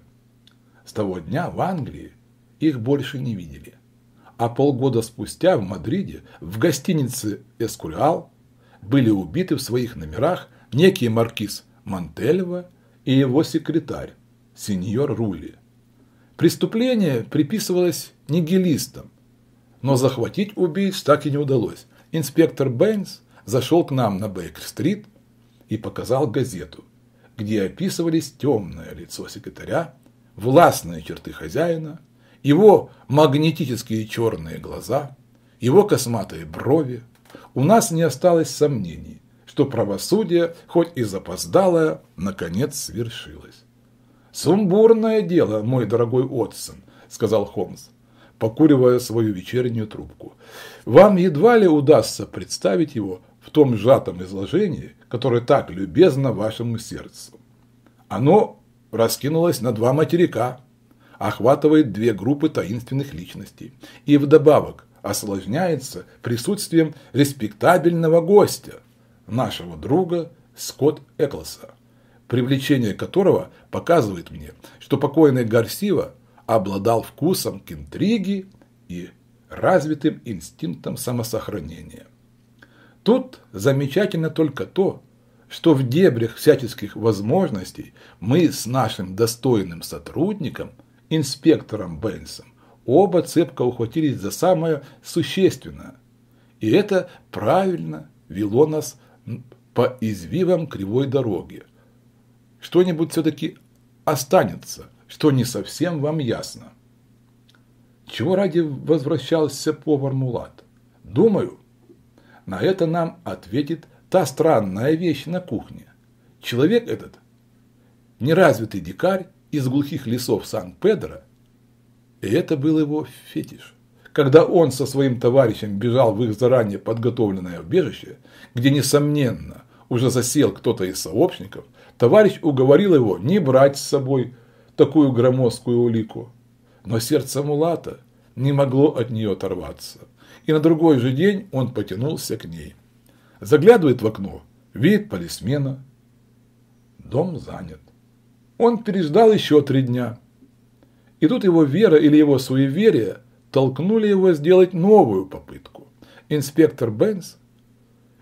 С того дня в Англии их больше не видели. А полгода спустя в Мадриде в гостинице «Эскуриал» были убиты в своих номерах некий маркиз Мантельва и его секретарь, сеньор Рули. Преступление приписывалось нигилистам, но захватить убийц так и не удалось. Инспектор Бэйнс зашел к нам на Бейкер-стрит и показал газету, где описывались темное лицо секретаря, властные черты хозяина, его магнетические черные глаза, его косматые брови. У нас не осталось сомнений, что правосудие, хоть и запоздалое, наконец свершилось. «Сумбурное дело, мой дорогой Отсон», – сказал Холмс, покуривая свою вечернюю трубку. «Вам едва ли удастся представить его в том сжатом изложении, которое так любезно вашему сердцу. Оно раскинулось на два материка, охватывает две группы таинственных личностей и вдобавок осложняется присутствием респектабельного гостя, нашего друга Скотт Эклоса, привлечение которого показывает мне, что покойный Гарсива обладал вкусом к интриге и развитым инстинктом самосохранения. Тут замечательно только то, что в дебрях всяческих возможностей мы с нашим достойным сотрудником, инспектором Бенсом, оба цепко ухватились за самое существенное. И это правильно вело нас по извивам кривой дороги. Что-нибудь все-таки останется, что не совсем вам ясно. Чего ради возвращался повар Мулат? Думаю, на это нам ответит та странная вещь на кухне. Человек этот, неразвитый дикарь из глухих лесов Сан-Педро, и это был его фетиш. Когда он со своим товарищем бежал в их заранее подготовленное убежище, где, несомненно, уже засел кто-то из сообщников, товарищ уговорил его не брать с собой такую громоздкую улику. Но сердце Мулата не могло от нее оторваться и на другой же день он потянулся к ней. Заглядывает в окно, видит полисмена. Дом занят. Он переждал еще три дня. И тут его вера или его суеверие толкнули его сделать новую попытку. Инспектор Бенс,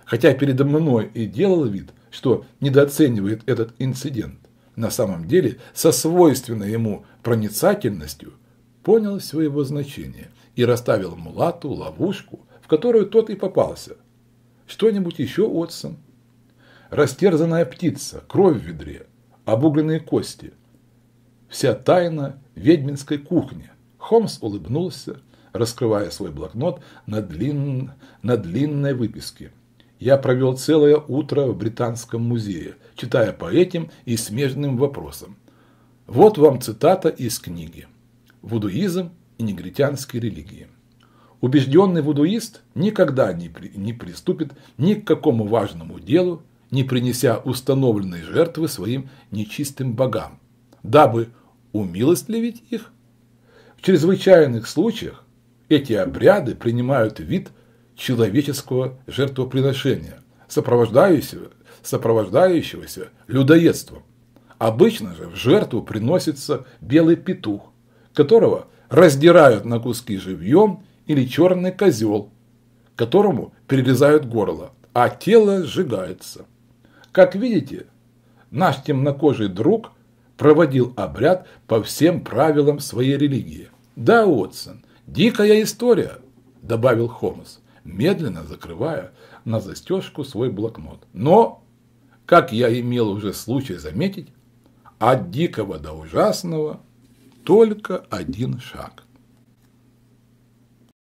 хотя передо мной и делал вид, что недооценивает этот инцидент, на самом деле со свойственной ему проницательностью понял все его значение и расставил Мулату ловушку, в которую тот и попался. Что-нибудь еще, Отсон? Растерзанная птица, кровь в ведре, обугленные кости. Вся тайна ведьминской кухни. Холмс улыбнулся, раскрывая свой блокнот на, длин... на длинной выписке. Я провел целое утро в Британском музее, читая по этим и смежным вопросам. Вот вам цитата из книги. Вудуизм и негритянской религии. Убежденный вудуист никогда не, при, не приступит ни к какому важному делу, не принеся установленные жертвы своим нечистым богам, дабы умилостливить их. В чрезвычайных случаях эти обряды принимают вид человеческого жертвоприношения, сопровождающегося, сопровождающегося людоедством. Обычно же в жертву приносится белый петух, которого – раздирают на куски живьем или черный козел, которому перерезают горло, а тело сжигается. Как видите, наш темнокожий друг проводил обряд по всем правилам своей религии. Да, Уотсон, дикая история, добавил Холмс, медленно закрывая на застежку свой блокнот. Но, как я имел уже случай заметить, от дикого до ужасного только один шаг.